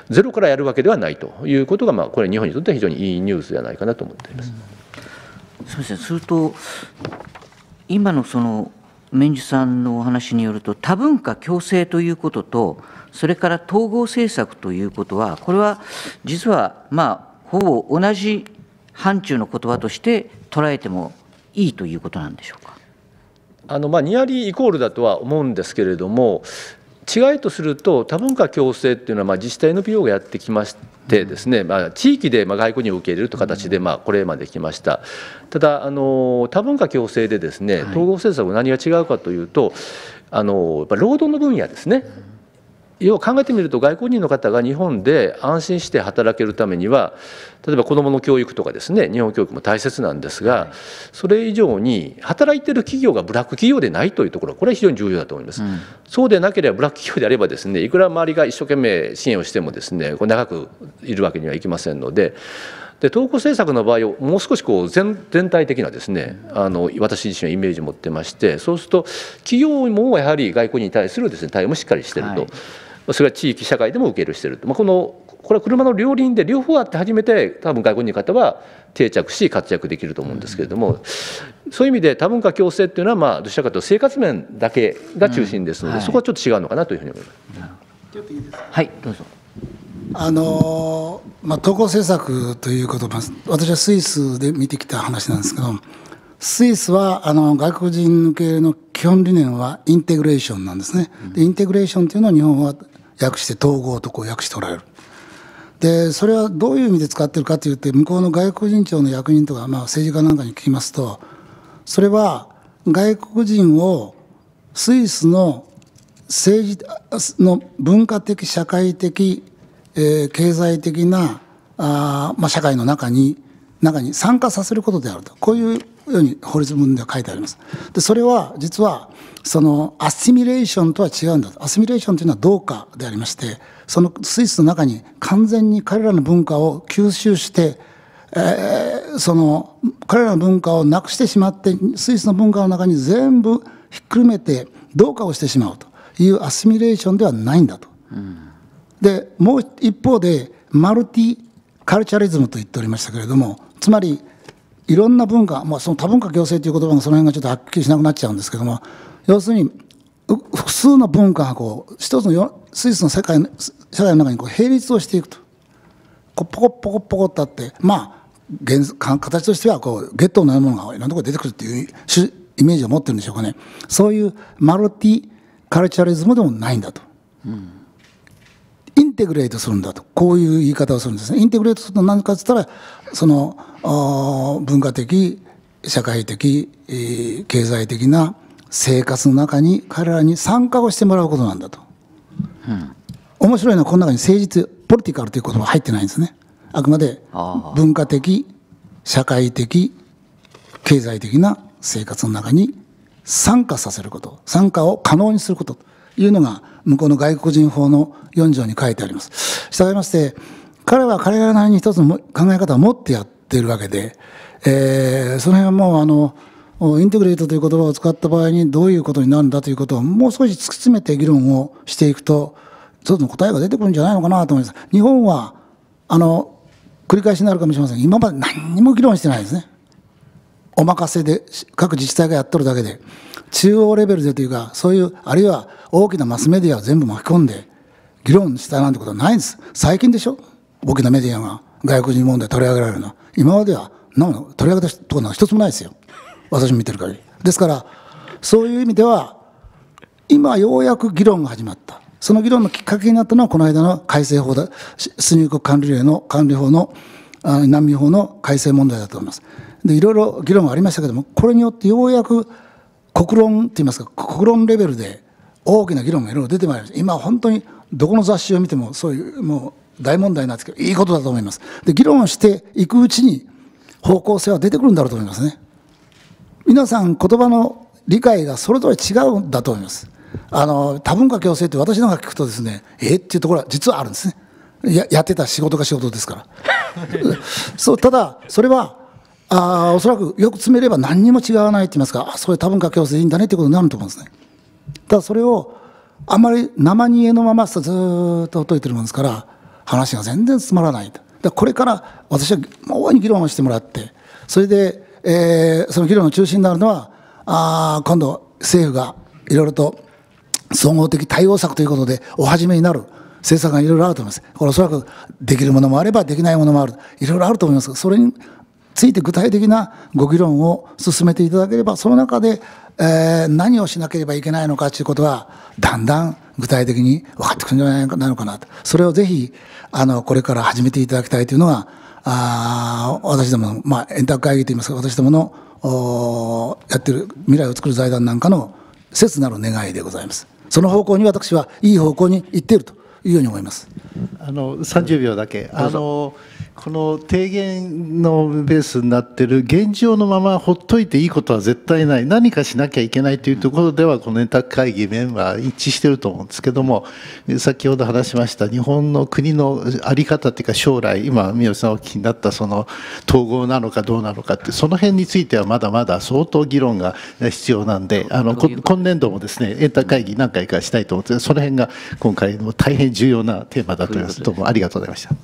ゼロからやるわけではないということが、まあ、これ日本にとっては非常にいいニュースじゃないかなと思っています。うん、そうですねすると今のその明治さんのお話によると多文化共生ということとそれから統合政策ということはこれは実はまあほぼ同じ範疇の言葉として捉えてもいいということなんでしょうか。あのまあ、ニアリーイコールだとは思うんですけれども、違いとすると多文化共生っていうのはまあ自治体の美容がやってきましてですね、まあ、地域でまあ外国人を受け入れるという形でまあこれまで来ましたただあの多文化共生でですね統合政策何が違うかというとあの労働の分野ですね要は考えてみると外国人の方が日本で安心して働けるためには例えば子どもの教育とかですね日本教育も大切なんですが、それ以上に働いてる企業がブラック企業でないというところこれは非常に重要だと思います、うん、そうでなければブラック企業であればですねいくら周りが一生懸命支援をしてもですねこう長くいるわけにはいきませんので。で投稿政策の場合をもう少しこう全全体的なですねあの私自身はイメージを持ってましてそうすると企業もやはり外交に対するですね対応もしっかりしていると。はいそれは地域社会でも受け入れしていると、まあ、このこれは車の両輪で両方あって初めて多分外国人の方は定着し活躍できると思うんですけれども、そういう意味で多文化共生っていうのはまあどちらかというと生活面だけが中心ですので、うんはい、そこはちょっと違うのかなというふうに思います。はいどうぞあのまあ、統合政策ということは、私はスイスで見てきた話なんですけどスイスはあの外国人向けの基本理念はインテグレーションなんですね。インテグレーションというのは日本は訳して統合とこう訳しておられる。で、それはどういう意味で使ってるかというと、向こうの外国人庁の役人とか、まあ政治家なんかに聞きますと、それは外国人をスイスの政治の文化的、社会的、えー、経済的なあ、まあ、社会の中に中に参加させることであるとこういうように法律文では書いてありますでそれは実はそのアシミレーションとは違うんだと。アシミレーションというのはどう化でありましてそのスイスの中に完全に彼らの文化を吸収してえー、その彼らの文化をなくしてしまってスイスの文化の中に全部ひっくるめてどう化をしてしまうというアシミレーションではないんだと。うん、でもう一方でマルティカルチャリズムと言っておりましたけれどもつまりいろんな文化、まあ、その多文化共生という言葉がその辺がちょっとはっきりしなくなっちゃうんですけども要するに複数の文化がこう一つのスイスの世界の社会の中にこう並立をしていくとこポコポコポコってあってまあ形としてはこうゲットのようなものがいろんなところ出てくるっていうイメージを持ってるんでしょうかねそういうマルティカルチャリズムでもないんだと。うんインテグレートするんだとこういう言い方をするんですねインテグレートすると何かっつったらその文化的社会的経済的な生活の中に彼らに参加をしてもらうことなんだと、うん、面白いのはこの中に政治ポリティカルという言葉は入ってないんですねあくまで文化的社会的経済的な生活の中に参加させること参加を可能にすることというのが向こうの外国人法の4条に書いてあります。従いまして彼は彼らなりに一つの考え方を持ってやってるわけで、えー、その辺はもうあのインテグレートという言葉を使った場合にどういうことになるんだということをもう少し突き詰めて議論をしていくと一つの答えが出てくるんじゃないのかなと思います。日本はあの繰り返しになるかもしれません今まで何にも議論してないですね。お任せで各自治体がやっとるだけで中央レベルでというかそういうあるいは大きなマスメディアを全部巻き込んで議論したなんてことはないんです最近でしょ大きなメディアが外国人問題取り上げられるのは、今まではな取り上げたところなんか一つもないですよ。私見てる限り。ですから、そういう意味では、今ようやく議論が始まった。その議論のきっかけになったのは、この間の改正法だ、出入国管理令の、管理法の、あ難民法の改正問題だと思います。で、いろいろ議論がありましたけれども、これによってようやく国論っていいますか、国論レベルで大きな議論がいろいろ出てまいりました。今、本当にどこの雑誌を見ても、そういう、もう、大問題なんですけど、いいことだと思います。で、議論していくうちに、方向性は出てくるんだろうと思いますね。皆さん、言葉の理解がそれぞれ違うんだと思います。あの、多文化共生って私なんか聞くとですね、えっていうところは実はあるんですね。ややってた仕事が仕事ですから。(laughs) そう、ただ、それは、ああ、おそらくよく詰めれば何にも違わないって言いますか、あ、それ多文化共生でいいんだねってことになると思うんですね。ただ、それを、あまり生煮えのままずっと解いてるもんですから、話が全然進まらないと。だこれから私は大いに議論をしてもらって、それで、えー、その議論の中心になるのは、あ今度政府がいろいろと総合的対応策ということでお始めになる政策がいろいろあると思います。これおそらくできるものもあればできないものもある。いろいろあると思いますが、それについて具体的なご議論を進めていただければ、その中で、えー、何をしなければいけないのかということは、だんだん具体的に分かってくるんじゃないのかなと。それをぜひ、あの、これから始めていただきたいというのが、あ私どもの、まあ、円卓会議といいますか、私どもの、おやってる未来を作る財団なんかの切なる願いでございます。その方向に私はいい方向に行っているというように思います。あの30秒だけあのこの提言のベースになってる現状のままほっといていいことは絶対ない何かしなきゃいけないというところではこの円卓会議メンバー一致してると思うんですけども先ほど話しました日本の国の在り方というか将来今三好さんお聞きになったその統合なのかどうなのかってその辺についてはまだまだ相当議論が必要なんであの今年度もですね円卓会議何回かしたいと思ってその辺が今回も大変重要なテーマだと思います。ううどうもありがとうございました。す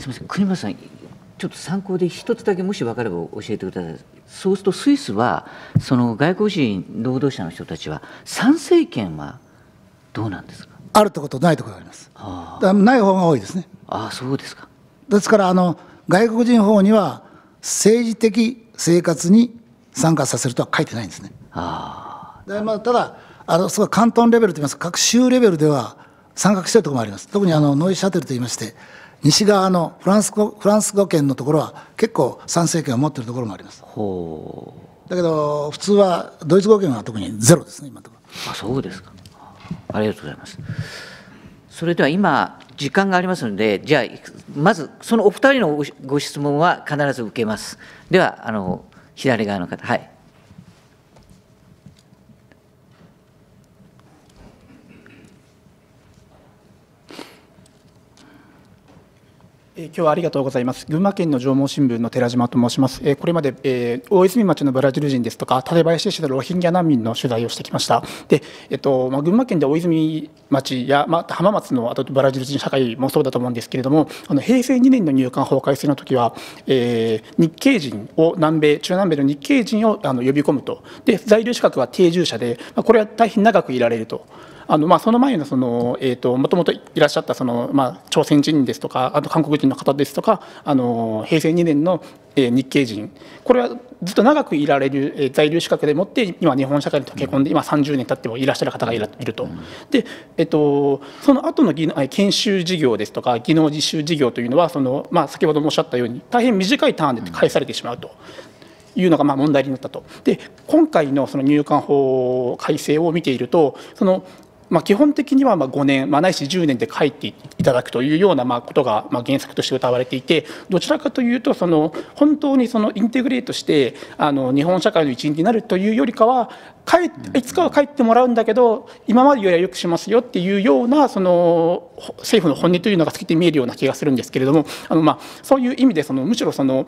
みません、国村さん、ちょっと参考で一つだけもし分かれば教えてください。そうするとスイスはその外国人労働者の人たちは参政権はどうなんですか。あるとことないところがあります。はあ、ない方が多いですね。ああ、そうですか。ですからあの外国人法には政治的生活に参加させるとは書いてないんですね。ああ。でまあただあのすごい関東レベルと言いますか各州レベルでは参画してとこもあります。特にあのノイシャテルといいまして、西側のフランス語フランス語圏のところは結構参政権を持っているところもあります。だけど普通はドイツ語圏は特にゼロですね今のところ。あそうですか。ありがとうございます。それでは今時間がありますのでじゃあまずそのお二人のご質問は必ず受けます。ではあの左側の方はい。今日はありがとうございます。群馬県の縄文新聞の寺島と申します。これまで、え大泉町のブラジル人ですとか、館林市のロヒンギャ難民の取材をしてきました。で、えっと、まあ、群馬県で大泉町や、まあ、浜松のあとブラジル人社会もそうだと思うんですけれども、あの平成2年の入管法改正の時は、えー、日系人を南米、中南米の日系人をあの呼び込むと。で、在留資格は定住者で、まあ、これは大変長くいられると。あのまあ、その前のその、えーと、もともといらっしゃったその、まあ、朝鮮人ですとかあと韓国人の方ですとかあの平成2年の、え日系人これはずっと長くいられる、え在留資格でもって今日本社会に溶け込んで、今30年経ってもいらっしゃる方がいると。で、えっと、その後の技研修事業ですとか技能実習事業というのはその、まあ、先ほどもおっしゃったように大変短いターンで返されてしまうと。いうのがまあ問題になったとで今回のその入管法改正を見ているとそのまあ、基本的にはまあ5年、まあ、ないし10年で帰っていただくというようなまあことがまあ原作として歌われていてどちらかというとその本当にそのインテグレートしてあの日本社会の一員になるというよりかは帰いつかは帰ってもらうんだけど今までよりはよくしますよっていうようなその政府の本音というのが透けて見えるような気がするんですけれどもあのまあそういう意味でそのむしろその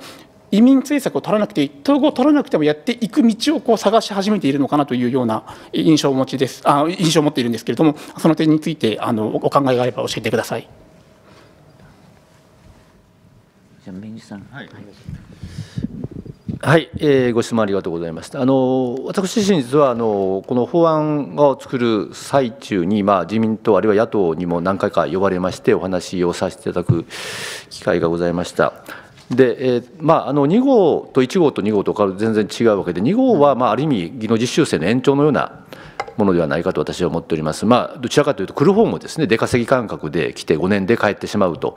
移民政策を取らなくて統合を取らなくてもやっていく道をこう探し始めているのかなというような印象を持ちですあ印象を持っているんですけれどもその点についてあのお考えがあれば教えてください。じゃあ明治さん、はい、はいはい、えー、ご質問ありがとうございました。あの私自身実はあのこの法案を作る最中に、まあ、自民党あるいは野党にも何回か呼ばれましてお話をさせていただく機会がございました。で、えーまあ、あの2号と1号と2号とか全然違うわけで2号はまあある意味技能実習生の延長のようなものではないかと私は思っております、まあ、どちらかというと来る方もですね出稼ぎ感覚で来て5年で帰ってしまうと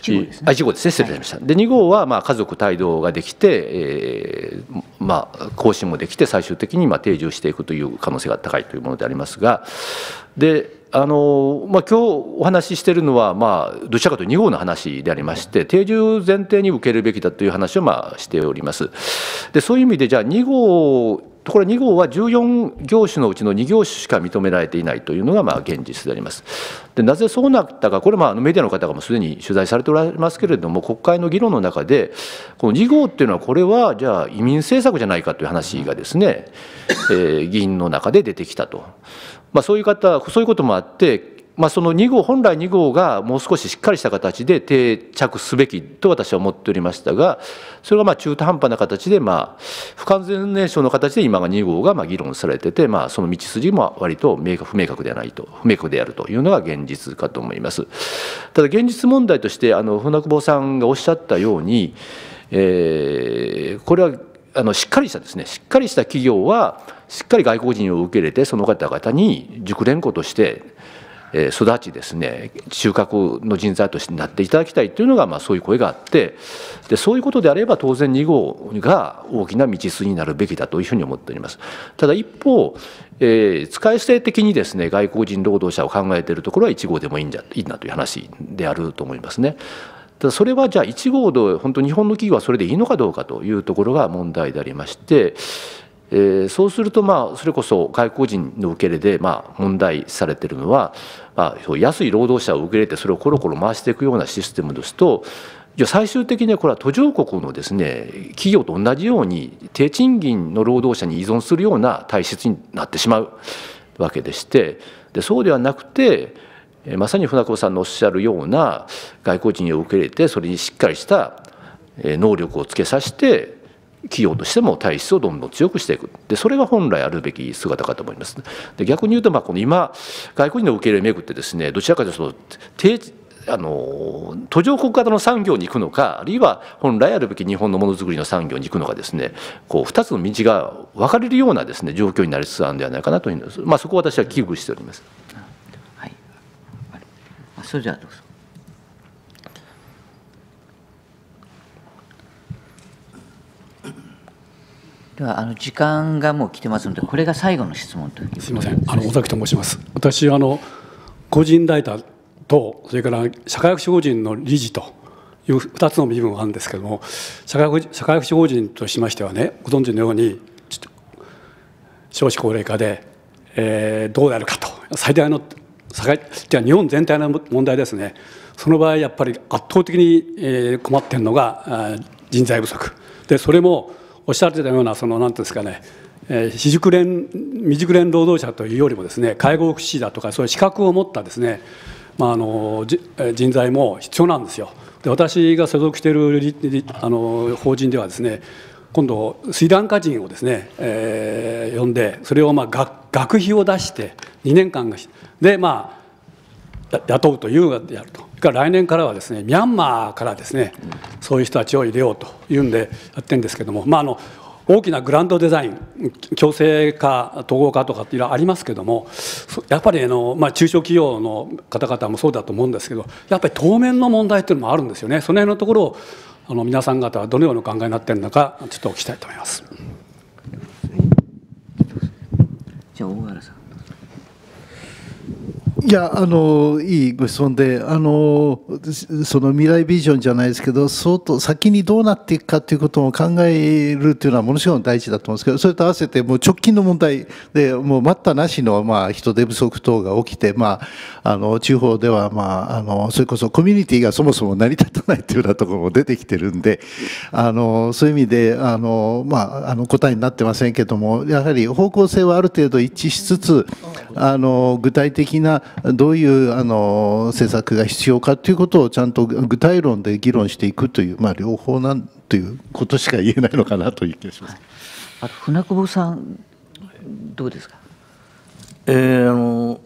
1号ですね号ですね失礼しました、はい、で2号はまあ家族帯同ができて、えーまあ、更新もできて最終的にまあ定住していくという可能性が高いというものでありますがであのまあ、今日お話ししているのは、まあ、どちらかというと2号の話でありまして、定住前提に受けるべきだという話をまあしております。でそういう意味で、じゃあ2号ところ2号は14業種のうちの2業種しか認められていないというのがまあ現実であります。でなぜそうなったかこれまあメディアの方がもうすでに取材されておられますけれども国会の議論の中でこの2号っていうのはこれはじゃあ移民政策じゃないかという話がですね、えー、議員の中で出てきたと。まあ、そういう方そういうこともあってまあ、その2号本来2号がもう少ししっかりした形で定着すべきと私は思っておりましたがそれがまあ中途半端な形で、まあ、不完全燃焼の形で今が2号がまあ議論されてて、まあ、その道筋も割と明確不明確ではないと不明確であるというのが現実かと思います。ただ現実問題としてあの船久保さんがおっしゃったように、えー、これはあのしっかりしたですねしっかりした企業はしっかり外国人を受け入れてその方々に熟練校として育ちですね収穫の人材としてなっていただきたいというのが、まあ、そういう声があってでそういうことであれば当然2号が大きな道筋になるべきだというふうに思っております。ただ一方えー、使い捨て的にですね外国人労働者を考えているところは1号でもいいんじゃいいなという話であると思いますね。ただそれはじゃあ1号で本当日本の企業はそれでいいのかどうかというところが問題でありまして、えー、そうするとまあそれこそ外国人の受け入れでまあ問題されてるのは、まあ、安い労働者を受け入れてそれをコロコロ回していくようなシステムですとじゃ最終的にはこれは途上国のですね企業と同じように低賃金の労働者に依存するような体質になってしまうわけでしてでそうではなくてまさに船久保さんのおっしゃるような外国人を受け入れてそれにしっかりした能力をつけさせて企業としても体質をどんどん強くしていくでそれが本来あるべき姿かと思いますで逆に言うと、まあ、この今外国人の受け入れをめぐってですねどちらかというと低あの途上国型の産業に行くのかあるいは本来あるべき日本のものづくりの産業に行くのかですねこう二つの道が分かれるようなですね状況になりつつあるんではないかなというふうに、まあ、そこを私は危惧しております。はい、あ、それじゃあどうぞではあの時間がもう来てますのでこれが最後の質問というすみませんあの尾崎と申します私あの個人ライターとそれから社会福祉法人の理事という2つの身分があるんですけれども社会社会学者法人としましてはねご存知のように少子高齢化で、えー、どうなるかと最大の社会じゃあ日本全体の問題ですねその場合やっぱり圧倒的に困っているのが人材不足でそれもおっしゃってたようなその何ていうんですかね未熟練未熟練労働者というよりもですね介護福祉だとかそういう資格を持ったですね、まあ、あの人材も必要なんですよ。で私が所属しているあの法人ではですね今度スリランカ人をですね、えー、呼んでそれをまあ学学費を出して2年間でまあ雇うというやるとから来年からはですねミャンマーからですねそういう人たちを入れようというんでやってるんですけども、まあ、あの大きなグランドデザイン強制化統合化とかっていうのはありますけどもやっぱりあの、まあ、中小企業の方々もそうだと思うんですけどやっぱり当面の問題っていうのもあるんですよねその辺のところをあの皆さん方はどのようなお考えになってるのかちょっとお聞きしたいと思います。じゃあ大原さんいやあのいいご質問であのその未来ビジョンじゃないですけど相当先にどうなっていくかということを考えるというのはものすごく大事だと思うんですけどそれと合わせてもう直近の問題でもう待ったなしの、まあ、人手不足等が起きて、まあ、あの地方では、まあ、あのそれこそコミュニティがそもそも成り立たないというようなところも出てきてるんであのそういう意味であの、まあ、あの答えになってませんけどもやはり方向性はある程度一致しつつあの具体的などういうあの政策が必要かということをちゃんと具体論で議論していくという、まあ、両方なんということしか言えないのかなという気がします、はい、あと船久保さん、どうですか。えー、あの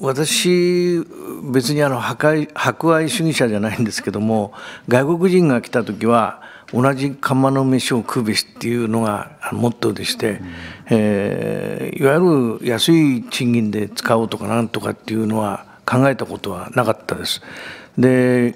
私、別にあの破壊、博愛主義者じゃないんですけども、外国人が来たときは、同じ釜の飯を食うべしっていうのがモットーでして、えー、いわゆる安い賃金で使おうとかなんとかっていうのは考えたことはなかったです。で、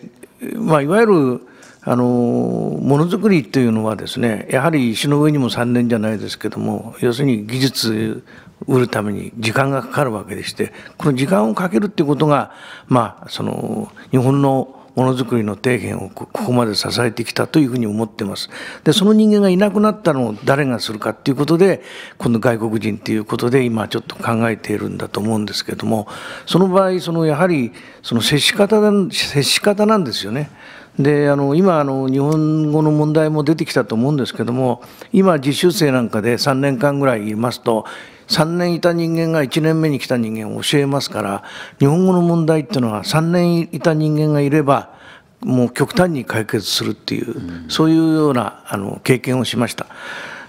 まあ、いわゆるあのものづくりというのはですねやはり石の上にも3年じゃないですけども要するに技術売るために時間がかかるわけでしてこの時間をかけるっていうことがまあその日本のものづくりの底辺をここまで支えてきたというふうに思ってます。でその人間がいなくなったのを誰がするかっていうことで今度外国人っていうことで今ちょっと考えているんだと思うんですけどもその場合そのやはりその接し方接し方なんですよね。であの今あの日本語の問題も出てきたと思うんですけども今実習生なんかで3年間ぐらいいますと3年いた人間が1年目に来た人間を教えますから日本語の問題っていうのは3年いた人間がいればもう極端に解決するっていう、そういうようなあの経験をしました。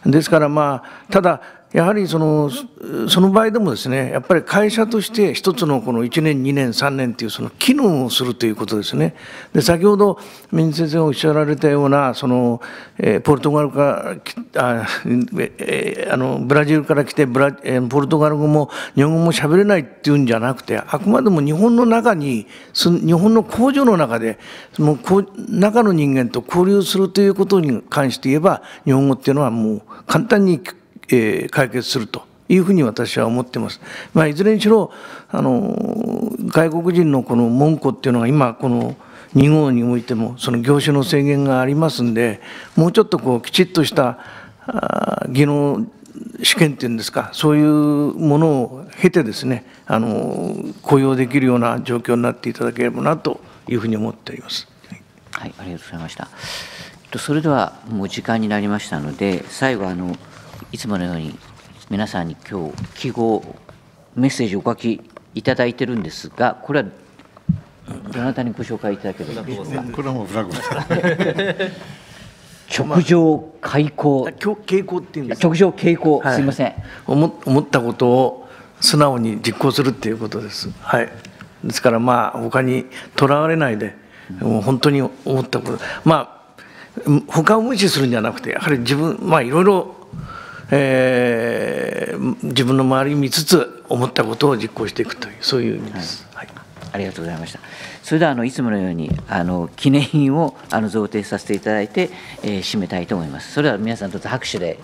ですからまあただやはりそのその場合でもですねやっぱり会社として一つのこの1年2年3年っていうその機能をするということですねで先ほど明治先生がおっしゃられたようなその、えー、ポルトガルからあ、えー、あのブラジルから来てブラ、えー、ポルトガル語も日本語も喋れないっていうんじゃなくてあくまでも日本の中に日本の工場の中でその中の人間と交流するということに関して言えば日本語っていうのはもう簡単に聞くえー、解決するというふうに私は思ってます。まあ、いずれにしろあの外国人のこの文庫っていうのが今この2号においてもその業種の制限がありますんでもうちょっとこうきちっとした技能試験っていうんですかそういうものを経てですねあの雇用できるような状況になっていただければなというふうに思っております。はい、ありがとうございました。それではもう時間になりましたので最後あの。いつものように皆さんに今日記号メッセージをお書きいただいてるんですがこれはどなたにご紹介いただければいいでしか。これはもうフラゴ直上開口、まあ、傾向っていうんです直上傾向、はい、すみません思思ったことを素直に実行するっていうことですはいですからまあ他にとらわれないで、うん、もう本当に思ったことまあ他を無視するんじゃなくてやはり自分まあいろいろえー、自分の周り見つつ思ったことを実行していくというそういう意味です。はい、はい、ありがとうございました。それではあのいつものようにあの記念品をあの贈呈させていただいて、えー、締めたいと思います。それでは皆さんどうぞ拍手で。